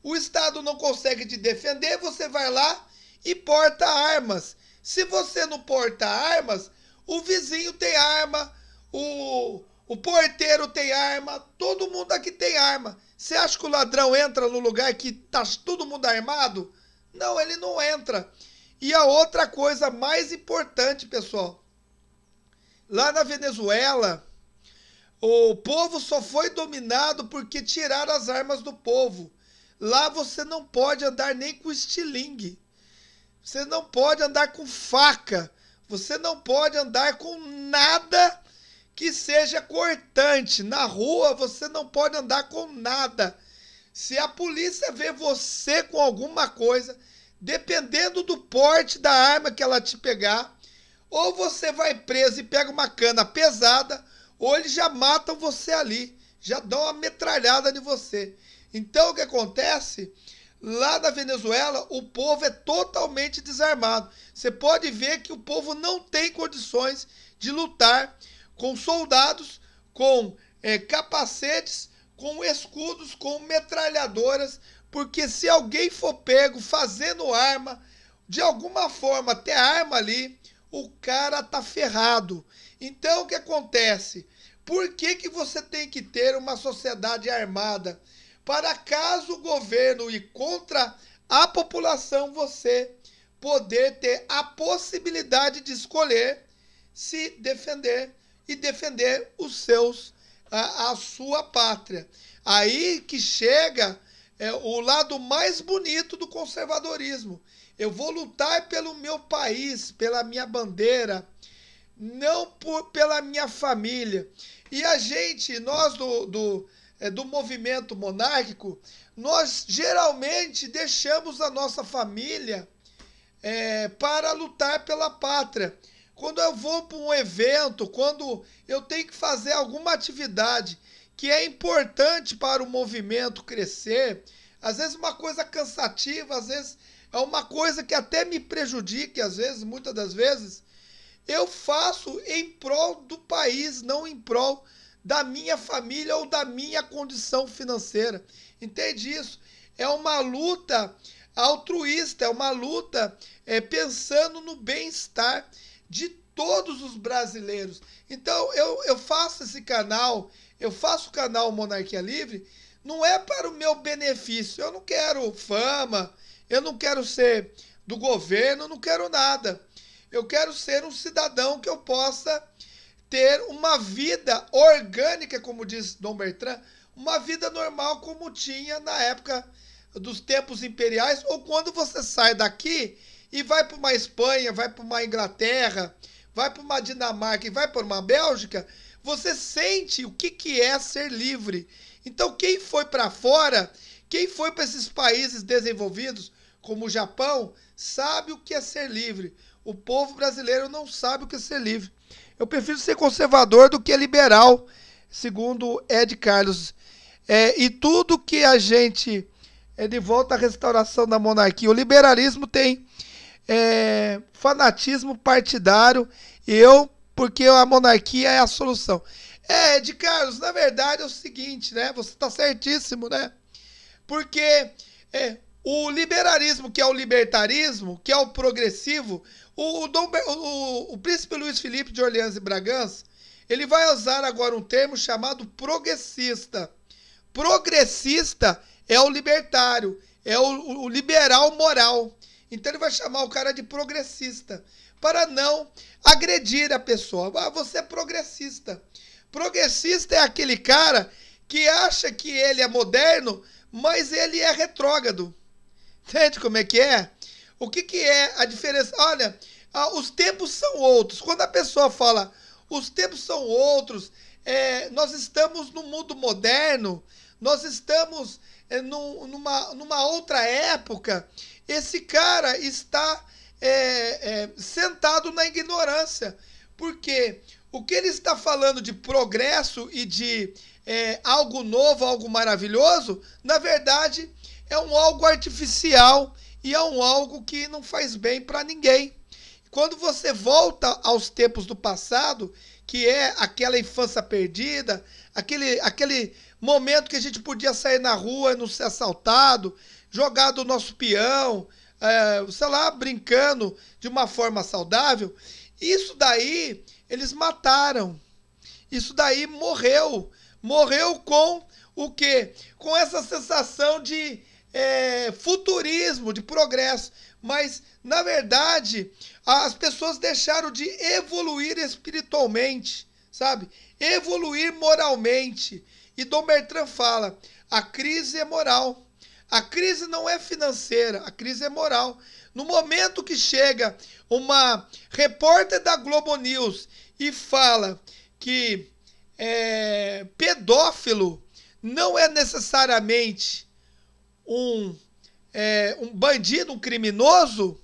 O Estado não consegue te defender, você vai lá e porta armas. Se você não porta armas, o vizinho tem arma, o, o porteiro tem arma, todo mundo aqui tem arma. Você acha que o ladrão entra no lugar que tá todo mundo armado? Não, ele não entra. E a outra coisa mais importante, pessoal, lá na Venezuela, o povo só foi dominado porque tiraram as armas do povo. Lá você não pode andar nem com estilingue. Você não pode andar com faca. Você não pode andar com nada que seja cortante. Na rua você não pode andar com nada. Se a polícia vê você com alguma coisa, dependendo do porte da arma que ela te pegar, ou você vai preso e pega uma cana pesada, ou eles já matam você ali, já dão uma metralhada de você. Então o que acontece? Lá da Venezuela, o povo é totalmente desarmado. Você pode ver que o povo não tem condições de lutar com soldados, com é, capacetes, com escudos, com metralhadoras, porque se alguém for pego fazendo arma, de alguma forma ter arma ali, o cara tá ferrado. Então o que acontece? Por que, que você tem que ter uma sociedade armada? para caso o governo e contra a população você poder ter a possibilidade de escolher se defender e defender os seus a, a sua pátria. Aí que chega é, o lado mais bonito do conservadorismo. Eu vou lutar pelo meu país, pela minha bandeira, não por, pela minha família. E a gente, nós do, do é, do movimento monárquico, nós geralmente deixamos a nossa família é, para lutar pela pátria. Quando eu vou para um evento, quando eu tenho que fazer alguma atividade que é importante para o movimento crescer, às vezes uma coisa cansativa, às vezes é uma coisa que até me prejudica, às vezes, muitas das vezes, eu faço em prol do país, não em prol da minha família ou da minha condição financeira. Entende isso? É uma luta altruísta, é uma luta é, pensando no bem-estar de todos os brasileiros. Então eu, eu faço esse canal, eu faço o canal Monarquia Livre, não é para o meu benefício. Eu não quero fama, eu não quero ser do governo, eu não quero nada. Eu quero ser um cidadão que eu possa ter uma vida orgânica, como diz Dom Bertrand, uma vida normal como tinha na época dos tempos imperiais ou quando você sai daqui e vai para uma Espanha, vai para uma Inglaterra, vai para uma Dinamarca e vai para uma Bélgica, você sente o que, que é ser livre. Então, quem foi para fora, quem foi para esses países desenvolvidos, como o Japão, sabe o que é ser livre. O povo brasileiro não sabe o que é ser livre. Eu prefiro ser conservador do que liberal, segundo Ed Carlos. É, e tudo que a gente é de volta à restauração da monarquia. O liberalismo tem é, fanatismo partidário. Eu, porque a monarquia é a solução. É, Ed Carlos, na verdade é o seguinte, né? Você está certíssimo, né? Porque é, o liberalismo, que é o libertarismo, que é o progressivo, o, o, Dom, o, o príncipe Luiz Felipe de Orleans e Bragança, ele vai usar agora um termo chamado progressista. Progressista é o libertário, é o, o liberal moral. Então ele vai chamar o cara de progressista para não agredir a pessoa. Ah, você é progressista. Progressista é aquele cara que acha que ele é moderno, mas ele é retrógrado. Entende como é que é? O que, que é a diferença? Olha, os tempos são outros. Quando a pessoa fala os tempos são outros, é, nós estamos no mundo moderno, nós estamos é, no, numa, numa outra época. Esse cara está é, é sentado na ignorância, porque o que ele está falando de progresso e de é, algo novo, algo maravilhoso, na verdade é um algo artificial e é um algo que não faz bem para ninguém. Quando você volta aos tempos do passado, que é aquela infância perdida, aquele, aquele momento que a gente podia sair na rua e não ser assaltado, jogar do nosso peão, é, sei lá, brincando de uma forma saudável, isso daí eles mataram. Isso daí morreu. Morreu com o quê? Com essa sensação de é, futurismo, de progresso. Mas, na verdade, as pessoas deixaram de evoluir espiritualmente, sabe? Evoluir moralmente. E Dom Bertrand fala: a crise é moral. A crise não é financeira, a crise é moral. No momento que chega uma repórter da Globo News e fala que é, pedófilo não é necessariamente um, é, um bandido, um criminoso,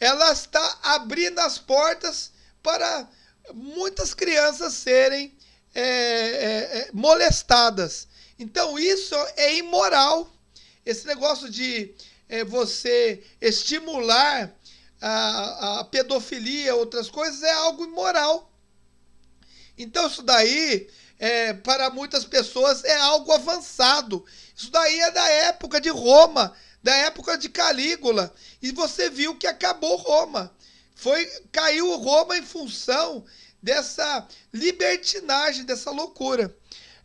ela está abrindo as portas para muitas crianças serem é, é, é molestadas. Então isso é imoral. Esse negócio de é, você estimular a, a pedofilia, outras coisas, é algo imoral. Então isso daí é, para muitas pessoas é algo avançado. Isso daí é da época de Roma, da época de Calígula. E você viu que acabou Roma. Foi caiu Roma em função dessa libertinagem, dessa loucura.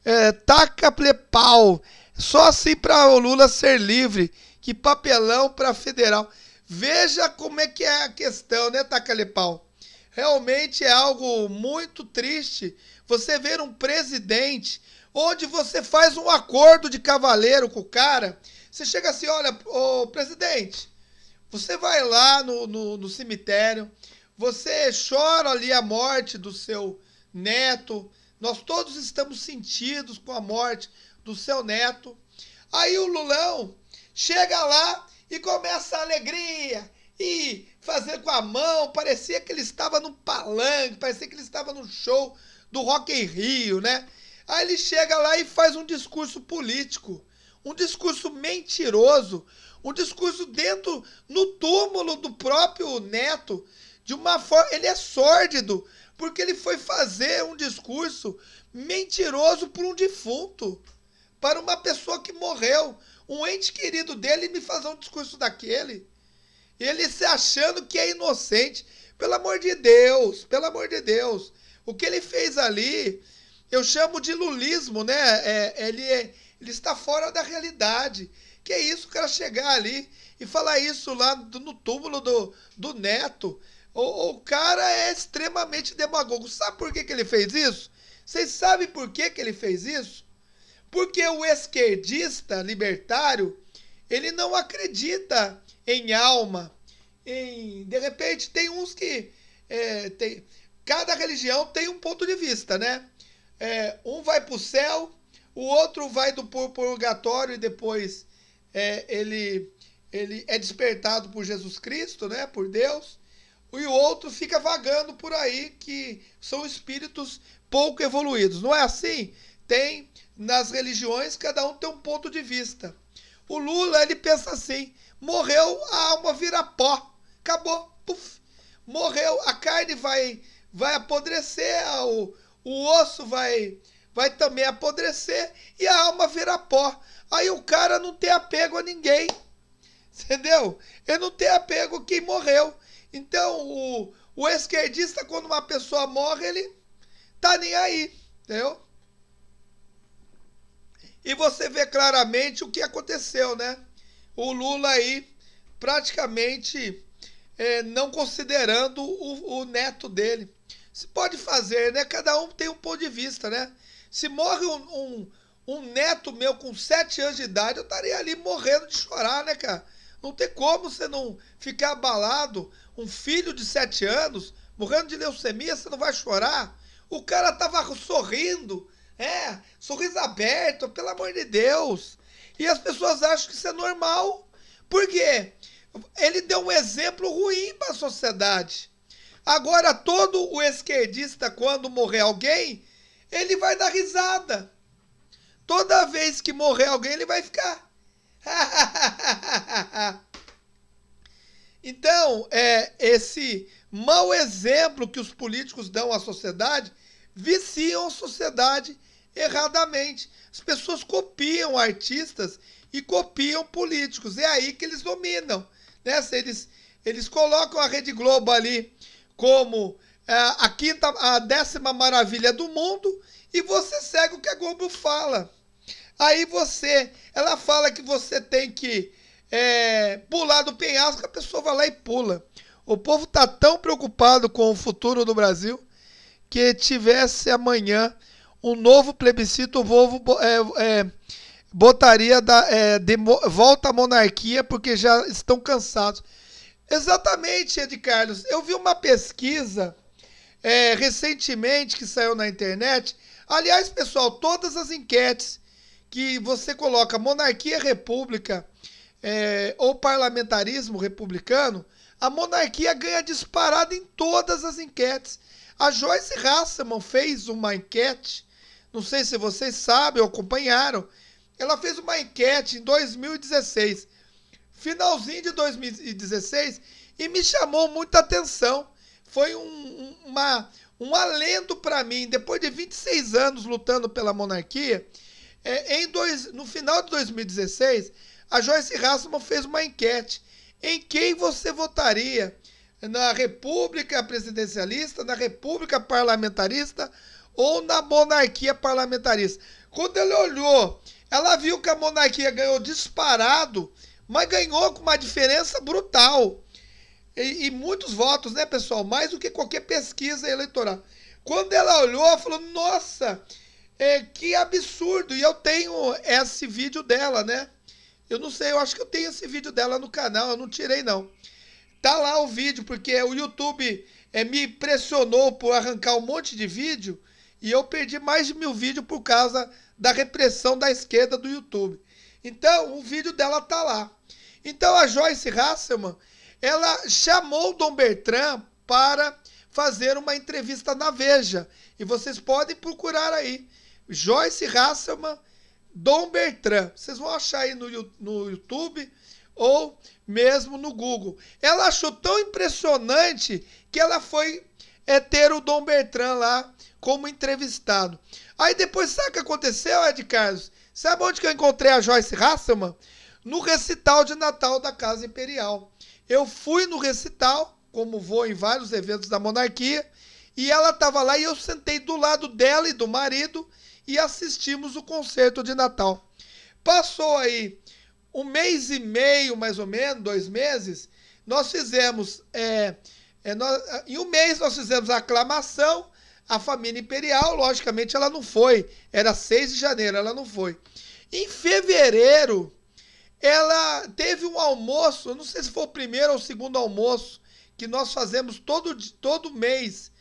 É, taca plepau. Só assim para o Lula ser livre. Que papelão para federal. Veja como é que é a questão, né, Tacalepau? Realmente é algo muito triste, você ver um presidente onde você faz um acordo de cavaleiro com o cara. Você chega assim, olha, ô presidente, você vai lá no, no, no cemitério, você chora ali a morte do seu neto. Nós todos estamos sentidos com a morte do seu neto. Aí o Lulão chega lá e começa a alegria e fazer com a mão, parecia que ele estava no palanque, parecia que ele estava no show do Rock em Rio, né? Aí ele chega lá e faz um discurso político, um discurso mentiroso, um discurso dentro no túmulo do próprio Neto, de uma forma, ele é sórdido, porque ele foi fazer um discurso mentiroso para um defunto, para uma pessoa que morreu, um ente querido dele me fazer um discurso daquele. Ele se achando que é inocente. Pelo amor de Deus, pelo amor de Deus. O que ele fez ali, eu chamo de lulismo, né? É, ele, é, ele está fora da realidade. Que é isso, o cara chegar ali e falar isso lá do, no túmulo do, do neto. O, o, cara é extremamente demagogo. Sabe por que, que ele fez isso? Vocês sabem por que, que ele fez isso? Porque o esquerdista libertário, ele não acredita em alma. Em, de repente, tem uns que. É, tem, cada religião tem um ponto de vista, né? É, um vai para o céu, o outro vai do purgatório e depois é, ele, ele é despertado por Jesus Cristo, né? Por Deus. E o outro fica vagando por aí, que são espíritos pouco evoluídos. Não é assim? Tem nas religiões, cada um tem um ponto de vista. O Lula, ele pensa assim: morreu, a alma vira pó, acabou, puf. Morreu, a carne vai vai apodrecer, o, o osso vai, vai também apodrecer e a alma vira pó. Aí o cara não tem apego a ninguém. *laughs* Entendeu? Ele não tem apego a quem morreu. Então, o, o esquerdista, quando uma pessoa morre, ele tá nem aí. Entendeu? E você vê claramente o que aconteceu, né? O Lula aí praticamente é, não considerando o, o neto dele se pode fazer, né? Cada um tem um ponto de vista, né? Se morre um, um, um neto meu com 7 anos de idade, eu estaria ali morrendo de chorar, né, cara? Não tem como você não ficar abalado. Um filho de 7 anos morrendo de leucemia, você não vai chorar? O cara tava sorrindo, é, sorriso aberto, pelo amor de Deus. E as pessoas acham que isso é normal. Por quê? Ele deu um exemplo ruim para a sociedade. Agora, todo o esquerdista, quando morrer alguém, ele vai dar risada. Toda vez que morrer alguém, ele vai ficar. *laughs* então, é esse mau exemplo que os políticos dão à sociedade viciam a sociedade erradamente. As pessoas copiam artistas e copiam políticos. É aí que eles dominam. Né? Eles, eles colocam a Rede Globo ali como é, a quinta, a décima maravilha do mundo e você segue o que a Globo fala. Aí você, ela fala que você tem que é, pular do penhasco, a pessoa vai lá e pula. O povo está tão preocupado com o futuro do Brasil que tivesse amanhã um novo plebiscito, o Volvo é, é, botaria da, é, de volta à monarquia porque já estão cansados. Exatamente, Ed Carlos. Eu vi uma pesquisa é, recentemente que saiu na internet. Aliás, pessoal, todas as enquetes que você coloca monarquia república é, ou parlamentarismo republicano, a monarquia ganha disparada em todas as enquetes. A Joyce Hasselman fez uma enquete, não sei se vocês sabem ou acompanharam, ela fez uma enquete em 2016 finalzinho de 2016, e me chamou muita atenção. Foi um, uma, um alento para mim, depois de 26 anos lutando pela monarquia, é, em dois, no final de 2016, a Joyce Rassman fez uma enquete em quem você votaria na República Presidencialista, na República Parlamentarista ou na monarquia parlamentarista. Quando ela olhou, ela viu que a monarquia ganhou disparado mas ganhou com uma diferença brutal. E, e, muitos votos, né, pessoal? Mais do que qualquer pesquisa eleitoral. Quando ela olhou, ela falou: Nossa, é, que absurdo! E eu tenho esse vídeo dela, né? Eu não sei, eu acho que eu tenho esse vídeo dela no canal, eu não tirei, não. Tá lá o vídeo, porque o YouTube é, me pressionou por arrancar um monte de vídeo e eu perdi mais de mil vídeos por causa da repressão da esquerda do YouTube. Então, o vídeo dela tá lá. Então, a Joyce Hasselman, ela chamou o Dom Bertrand para fazer uma entrevista na Veja. E vocês podem procurar aí. Joyce Hasselman, Dom Bertrand. Vocês vão achar aí no, no YouTube ou mesmo no Google. Ela achou tão impressionante que ela foi é, ter o Dom Bertrand lá como entrevistado. Aí depois, sabe o que aconteceu, Ed Carlos? Sabe onde que eu encontrei a Joyce Hasselman? No recital de Natal da Casa Imperial. Eu fui no recital, como vou em vários eventos da monarquia, e ela estava lá e eu sentei do lado dela e do marido e assistimos o concerto de Natal. Passou aí um mês e meio, mais ou menos, dois meses, nós fizemos. É, é, nós, em um mês nós fizemos a aclamação a família imperial, logicamente, ela não foi. Era 6 de janeiro, ela não foi. Em fevereiro, ela teve um almoço, não sei se foi o primeiro ou o segundo almoço, que nós fazemos todo, todo mês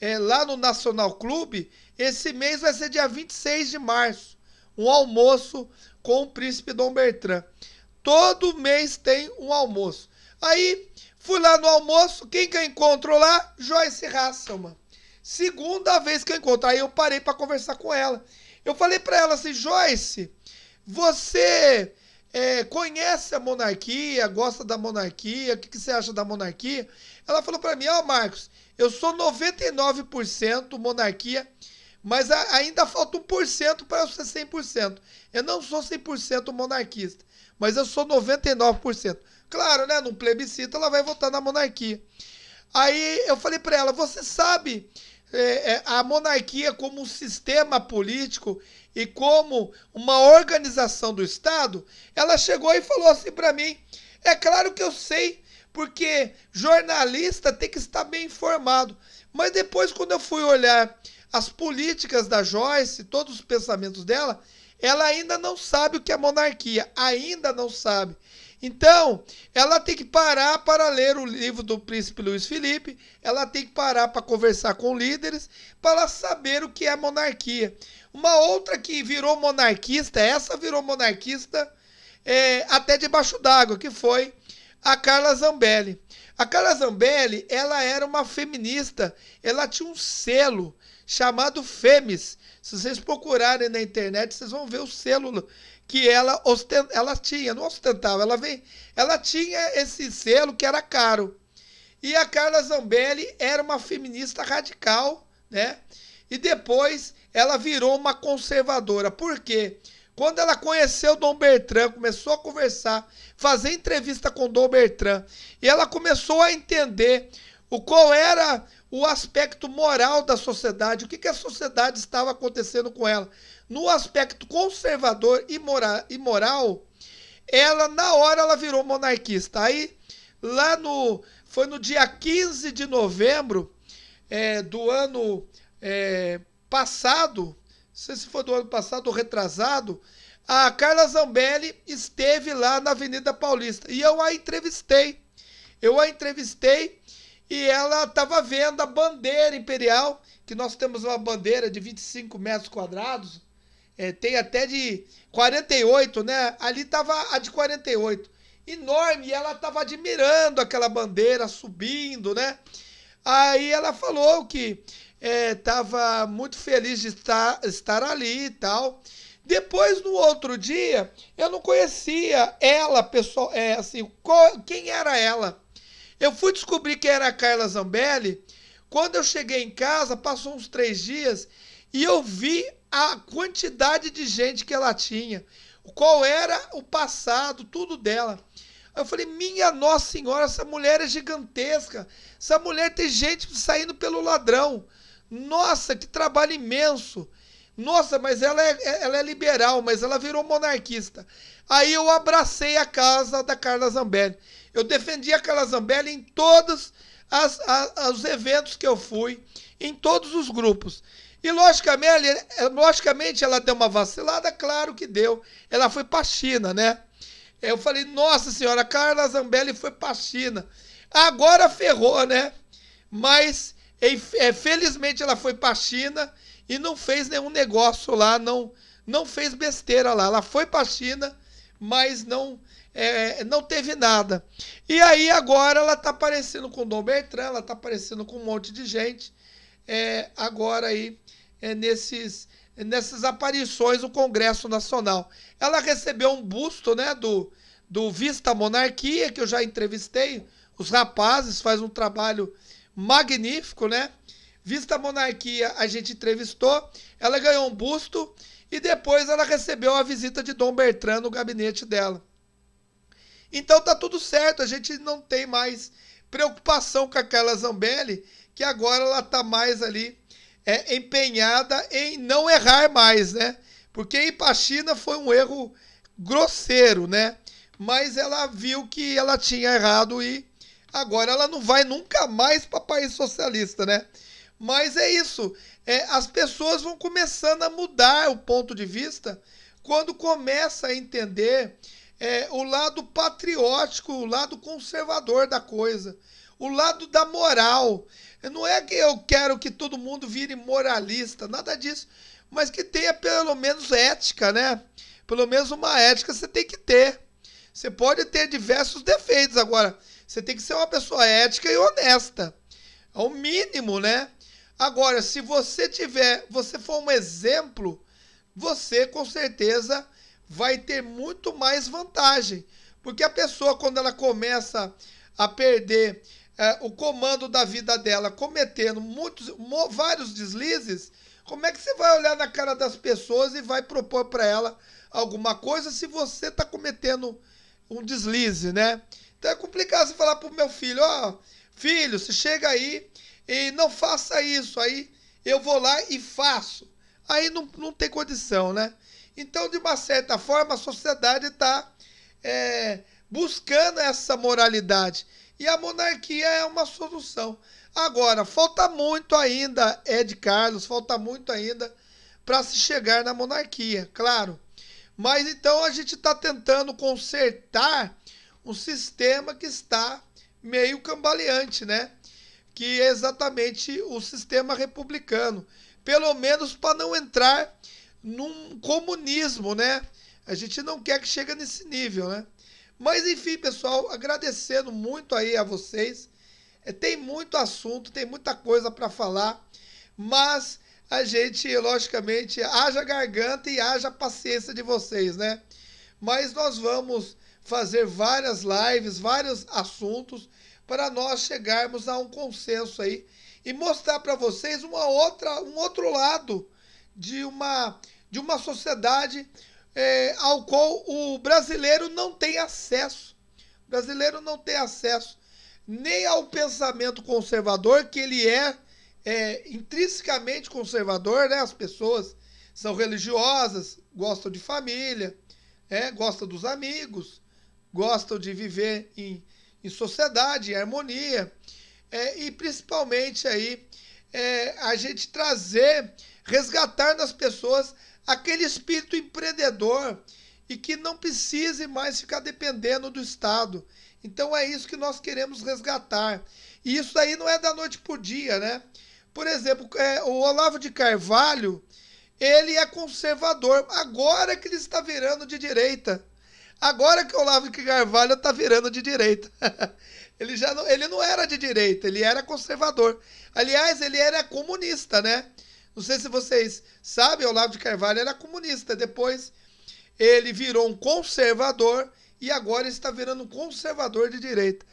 é, lá no Nacional Clube. Esse mês vai ser dia 26 de março. Um almoço com o príncipe Dom Bertrand. Todo mês tem um almoço. Aí, fui lá no almoço, quem que eu encontro lá? Joyce Hasselman. Segunda vez que eu encontro. Aí eu parei para conversar com ela. Eu falei para ela assim, Joyce, você é, conhece a monarquia, gosta da monarquia, o que, que você acha da monarquia? Ela falou para mim, ó oh, Marcos, eu sou 99% monarquia, mas a, ainda falta 1% para eu ser 100%. Eu não sou 100% monarquista, mas eu sou 99%. Claro, né? Num plebiscito ela vai votar na monarquia. Aí eu falei para ela, você sabe é, é, a monarquia como um sistema político e como uma organização do Estado, ela chegou e falou assim para mim: é claro que eu sei, porque jornalista tem que estar bem informado. Mas depois, quando eu fui olhar as políticas da Joyce, todos os pensamentos dela, ela ainda não sabe o que é monarquia, ainda não sabe. Então, ela tem que parar para ler o livro do príncipe Luiz Felipe, ela tem que parar para conversar com líderes, para saber o que é monarquia. Uma outra que virou monarquista, essa virou monarquista é, até debaixo d'água, que foi a Carla Zambelli. A Carla Zambelli, ela era uma feminista, ela tinha um selo chamado Femis. Se vocês procurarem na internet, vocês vão ver o selo que ela, ostent... ela tinha, não ostentava, ela, vem... ela tinha esse selo que era caro. E a Carla Zambelli era uma feminista radical, né? E depois ela virou uma conservadora. Por quê? Quando ela conheceu Dom Bertrand, começou a conversar, fazer entrevista com Dom Bertrand, e ela começou a entender o qual era o aspecto moral da sociedade, o que, que a sociedade estava acontecendo com ela no aspecto conservador e, mora, e moral, ela na hora ela virou monarquista. Aí lá no foi no dia 15 de novembro é, do ano é, passado, não sei se foi do ano passado ou retrasado, a Carla Zambelli esteve lá na Avenida Paulista e eu a entrevistei. Eu a entrevistei e ela estava vendo a bandeira imperial, que nós temos uma bandeira de 25 metros quadrados, é, tem até de 48, né? Ali tava a de 48. Enorme, e ela tava admirando aquela bandeira subindo, né? Aí ela falou que é, tava muito feliz de estar, estar ali e tal. Depois, no outro dia, eu não conhecia ela, pessoal, é, assim, qual, quem era ela. Eu fui descobrir quem era a Carla Zambelli. Quando eu cheguei em casa, passou uns três dias, e eu vi a quantidade de gente que ela tinha, qual era o passado, tudo dela. Eu falei, minha Nossa Senhora, essa mulher é gigantesca. Essa mulher tem gente saindo pelo ladrão. Nossa, que trabalho imenso. Nossa, mas ela é, é ela é liberal, mas ela virou monarquista. Aí eu abracei a casa da Carla Zambelli. Eu defendi a Carla Zambelli em todos as, as, os eventos que eu fui, em todos os grupos. E logicamente, eh, logicamente ela deu uma vacilada, claro que deu. Ela foi para China, né? Eu falei, nossa senhora, Carla Zambelli foi para China. Agora ferrou, né? Mas é, felizmente ela foi para China e não fez nenhum negócio lá, não, não fez besteira lá. Ela foi para China, mas não é, não teve nada. E aí agora ela tá aparecendo com o Dom Bertrand, ela tá aparecendo com um monte de gente é, agora aí é, nesses, nessas aparições no Congresso Nacional. Ela recebeu um busto né, do, do Vista Monarquia, que eu já entrevistei. Os rapazes fazem um trabalho magnífico, né? Vista Monarquia a gente entrevistou, ela ganhou um busto e depois ela recebeu a visita de Dom Bertrand no gabinete dela. Então tá tudo certo, a gente não tem mais preocupação com aquela Zambelli que agora ela está mais ali é, empenhada em não errar mais, né? Porque ir para a China foi um erro grosseiro, né? Mas ela viu que ela tinha errado e agora ela não vai nunca mais para país socialista, né? Mas é isso. É, as pessoas vão começando a mudar o ponto de vista quando começa a entender é, o lado patriótico, o lado conservador da coisa, o lado da moral. Não é que eu quero que todo mundo vire moralista, nada disso. Mas que tenha pelo menos ética, né? Pelo menos uma ética você tem que ter. Você pode ter diversos defeitos agora. Você tem que ser uma pessoa ética e honesta. É o mínimo, né? Agora, se você tiver, você for um exemplo, você com certeza vai ter muito mais vantagem. Porque a pessoa, quando ela começa a perder é, o comando da vida dela, cometendo muitos, vários deslizes, como é que você vai olhar na cara das pessoas e vai propor para ela alguma coisa se você está cometendo um deslize, né? Então é complicado você falar pro meu filho, ó, oh, filho, você chega aí e não faça isso, aí eu vou lá e faço. Aí não, não tem condição, né? Então, de uma certa forma, a sociedade está é, buscando essa moralidade e a monarquia é uma solução. Agora, falta muito ainda, Ed Carlos, falta muito ainda para se chegar na monarquia, claro. Mas então a gente está tentando consertar um sistema que está meio cambaleante, né? Que é exatamente o sistema republicano. Pelo menos para não entrar num comunismo, né? A gente não quer que chegue nesse nível, né? Mas enfim, pessoal, agradecendo muito aí a vocês. É, tem muito assunto, tem muita coisa para falar, mas a gente, logicamente, haja garganta e haja paciência de vocês, né? Mas nós vamos fazer várias lives, vários assuntos para nós chegarmos a um consenso aí e mostrar para vocês uma outra, um outro lado de uma de uma sociedade é, ao qual o brasileiro não tem acesso. O brasileiro não tem acesso nem ao pensamento conservador, que ele é, é intrinsecamente conservador, né? As pessoas são religiosas, gostam de família, é, gostam dos amigos, gostam de viver em, em sociedade, em harmonia. É, e principalmente aí é, a gente trazer, resgatar nas pessoas aquele espírito empreendedor e que não precise mais ficar dependendo do Estado. Então é isso que nós queremos resgatar. E isso aí não é da noite para o dia, né? Por exemplo, é, o Olavo de Carvalho, ele é conservador. Agora que ele está virando de direita. Agora que o Olavo de Carvalho está virando de direita. *laughs* ele já não, ele não era de direita, ele era conservador. Aliás, ele era comunista, né? Não sei se vocês sabem, Olavo de Carvalho era comunista. Depois ele virou um conservador e agora está virando um conservador de direita.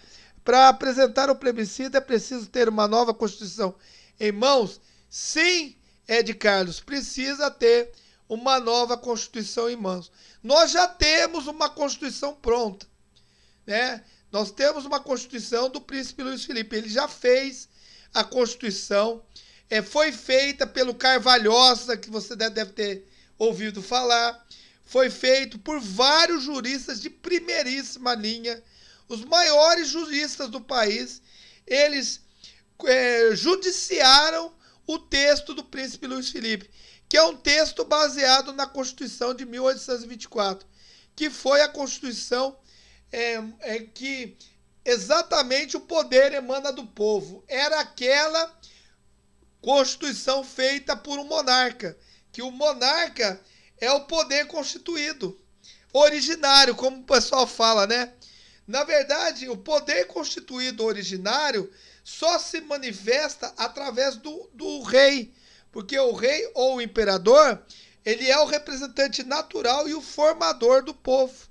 Para apresentar o plebiscito é preciso ter uma nova Constituição em mãos? Sim, Ed Carlos, precisa ter uma nova Constituição em mãos. Nós já temos uma Constituição pronta, né? Nós temos uma Constituição do príncipe Luiz Felipe. Ele já fez a Constituição é, foi feita pelo Carvalhosa, que você deve ter ouvido falar, foi feito por vários juristas de primeiríssima linha, os maiores juristas do país, eles é, judiciaram o texto do príncipe Luiz Felipe, que é um texto baseado na Constituição de 1824, que foi a Constituição é, é, que exatamente o poder emana do povo. Era aquela Constituição feita por um monarca, que o monarca é o poder constituído, originário, como o pessoal fala, né? Na verdade, o poder constituído originário só se manifesta através do, do rei, porque o rei ou o imperador, ele é o representante natural e o formador do povo,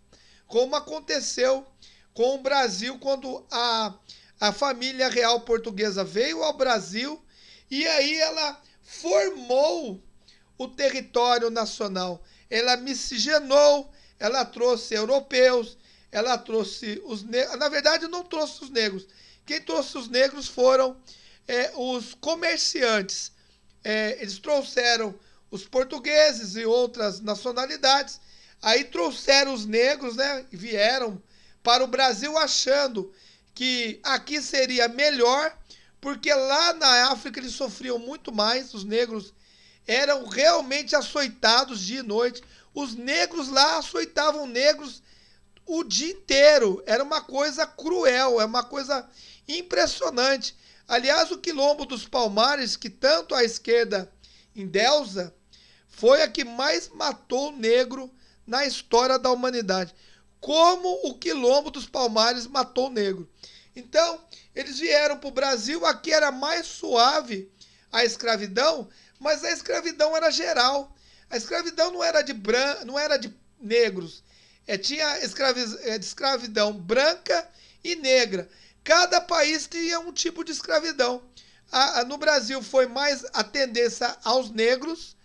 como aconteceu com o Brasil quando a, a família real portuguesa veio ao Brasil e aí ela formou o território nacional. Ela miscigenou, ela trouxe europeus, ela trouxe os negros. Na verdade, não trouxe os negros. Quem trouxe os negros foram é, os comerciantes. É, eles trouxeram os portugueses e outras nacionalidades. Aí trouxeram os negros, né? Vieram para o Brasil achando que aqui seria melhor porque lá na África eles sofriam muito mais, os negros eram realmente açoitados dia e noite. Os negros lá açoitavam negros o dia inteiro. Era uma coisa cruel, é uma coisa impressionante. Aliás, o quilombo dos Palmares, que tanto a esquerda em Delza, foi a que mais matou negro na história da humanidade. Como o quilombo dos Palmares matou negro. Então, eles vieram para o Brasil, aqui era mais suave a escravidão, mas a escravidão era geral. A escravidão não era de bran... não era de negros. É, tinha escraviz... É, escravidão branca e negra. Cada país tinha um tipo de escravidão. A, a, no Brasil foi mais a tendência aos negros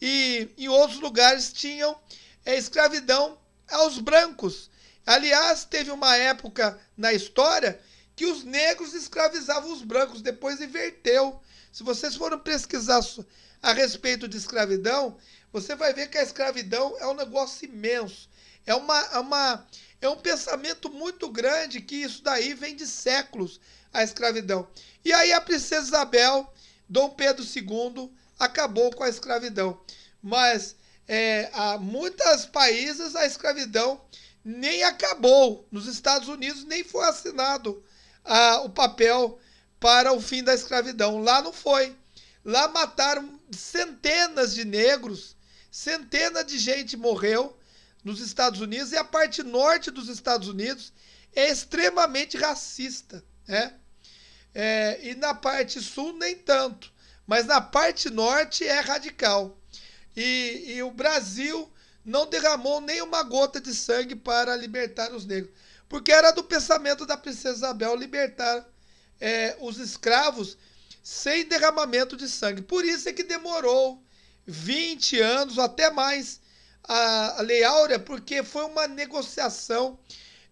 e em outros lugares tinham é, escravidão aos brancos. Aliás, teve uma época na história que os negros escravizavam os brancos, depois inverteu. Se vocês forem pesquisar a respeito de escravidão, você vai ver que a escravidão é um negócio imenso. É, uma, é uma, é um pensamento muito grande que isso daí vem de séculos a escravidão. E aí a princesa Isabel, Dom Pedro II, acabou com a escravidão. Mas é, há muitos países a escravidão nem acabou. Nos Estados Unidos nem foi assinado a, o papel para o fim da escravidão. Lá não foi. Lá mataram centenas de negros, centenas de gente morreu nos Estados Unidos e a parte norte dos Estados Unidos é extremamente racista, né? É, e na parte sul nem tanto, mas na parte norte é radical. E, e o Brasil não derramou nenhuma gota de sangue para libertar os negros. Porque era do pensamento da princesa Isabel libertar é, os escravos sem derramamento de sangue. Por isso é que demorou 20 anos, até mais, a, a Lei Áurea, porque foi uma negociação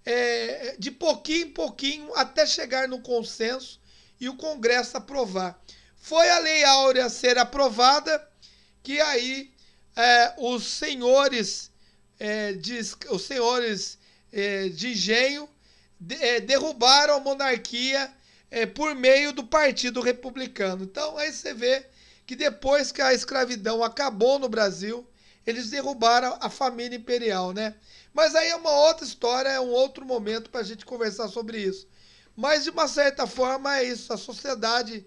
é, de pouquinho em pouquinho até chegar no consenso e o Congresso aprovar. Foi a Lei Áurea ser aprovada que aí é, os senhores é, de, os senhores é, de engenho, é, derrubaram a monarquia é, por meio do Partido Republicano. Então aí você vê que depois que a escravidão acabou no Brasil, eles derrubaram a família imperial, né? Mas aí é uma outra história, é um outro momento para a gente conversar sobre isso. Mas de uma certa forma é isso, a sociedade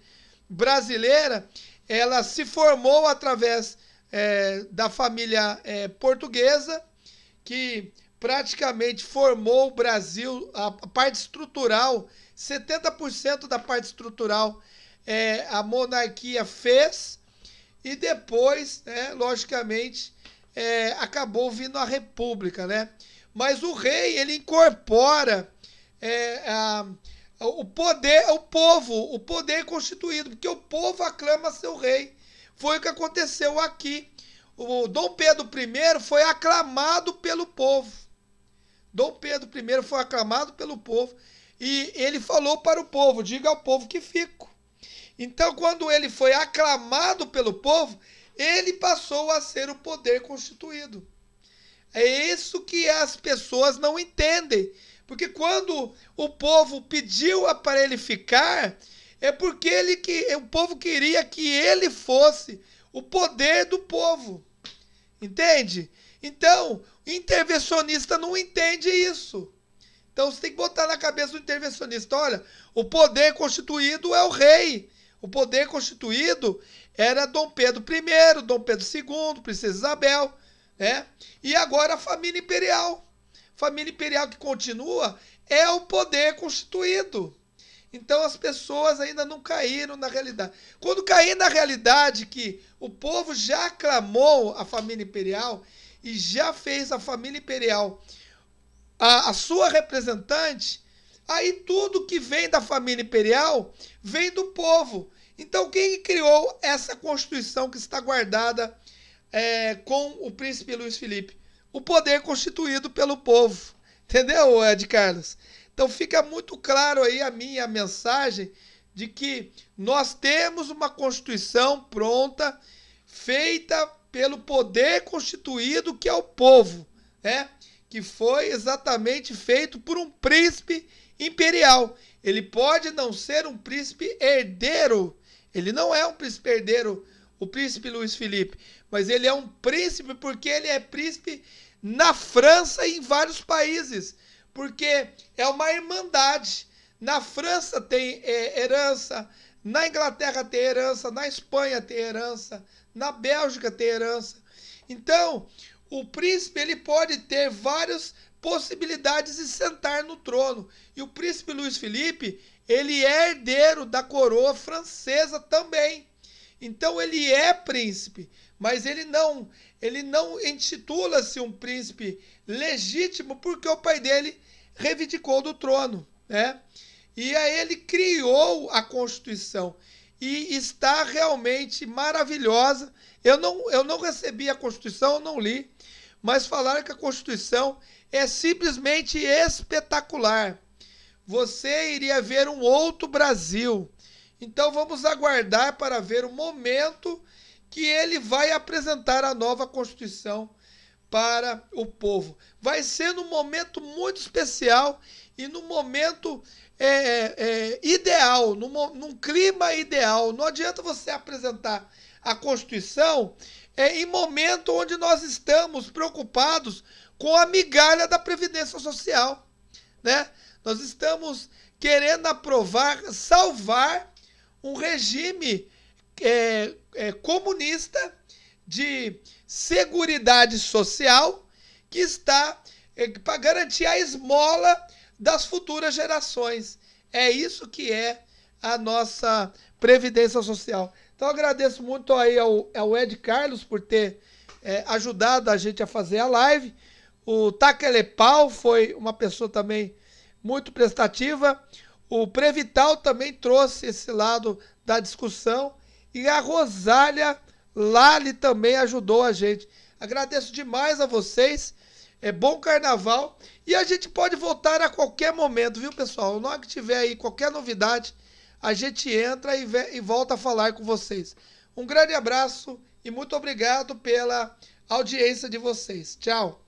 brasileira ela se formou através é, da família é, portuguesa que praticamente formou o Brasil, a parte estrutural, 70% da parte estrutural é, a monarquia fez, e depois, né, logicamente, é, acabou vindo a república, né? Mas o rei, ele incorpora é, a, o poder, o povo, o poder constituído, porque o povo aclama seu rei. Foi o que aconteceu aqui. O Dom Pedro I foi aclamado pelo povo. Dom Pedro I foi aclamado pelo povo e ele falou para o povo: diga ao povo que fico. Então, quando ele foi aclamado pelo povo, ele passou a ser o poder constituído. É isso que as pessoas não entendem. Porque quando o povo pediu para ele ficar, é porque ele que é, o povo queria que ele fosse o poder do povo. Entende? Então, Intervencionista não entende isso. Então você tem que botar na cabeça do intervencionista: olha, o poder constituído é o rei. O poder constituído era Dom Pedro I, Dom Pedro II, Princesa Isabel, né? E agora a família imperial. Família imperial que continua é o poder constituído. Então as pessoas ainda não caíram na realidade. Quando cair na realidade que o povo já clamou a família imperial e já fez a família imperial a, a sua representante, aí tudo que vem da família imperial vem do povo. Então, quem criou essa Constituição que está guardada é, com o príncipe Luiz Felipe? O poder constituído pelo povo. Entendeu, Ed Carlos? Então, fica muito claro aí a minha mensagem de que nós temos uma Constituição pronta, feita pelo poder constituído que é o povo, né? que foi exatamente feito por um príncipe imperial. Ele pode não ser um príncipe herdeiro, ele não é um príncipe herdeiro, o príncipe Luiz Felipe, mas ele é um príncipe porque ele é príncipe na França e em vários países, porque é uma irmandade. Na França tem eh, herança, na Inglaterra tem herança, na Espanha tem herança, na Bélgica tem herança. Então, o príncipe ele pode ter várias possibilidades de sentar no trono. E o príncipe Luiz Felipe, ele é herdeiro da coroa francesa também. Então ele é príncipe, mas ele não, ele não intitula-se um príncipe legítimo porque o pai dele reivindicou do trono, né? E aí ele criou a Constituição e está realmente maravilhosa. Eu não, eu não recebi a Constituição, eu não li, mas falaram que a Constituição é simplesmente espetacular. Você iria ver um outro Brasil. Então vamos aguardar para ver o momento que ele vai apresentar a nova Constituição para o povo. Vai ser num momento muito especial e num momento é, é, é, ideal, num, num, clima ideal. Não adianta você apresentar a Constituição é, em momento onde nós estamos preocupados com a migalha da Previdência Social. Né? Nós estamos querendo aprovar, salvar um regime é, é, comunista de seguridade social que está é, para garantir a esmola das futuras gerações. É isso que é a nossa previdência social. Então agradeço muito aí ao, ao Ed Carlos por ter é, ajudado a gente a fazer a live. O Taquelepau foi uma pessoa também muito prestativa. O Prevital também trouxe esse lado da discussão. E a Rosália Lali também ajudou a gente. Agradeço demais a vocês é bom carnaval e a gente pode voltar a qualquer momento, viu, pessoal? Na hora que tiver aí qualquer novidade, a gente entra e, e volta a falar com vocês. Um grande abraço e muito obrigado pela audiência de vocês. Tchau!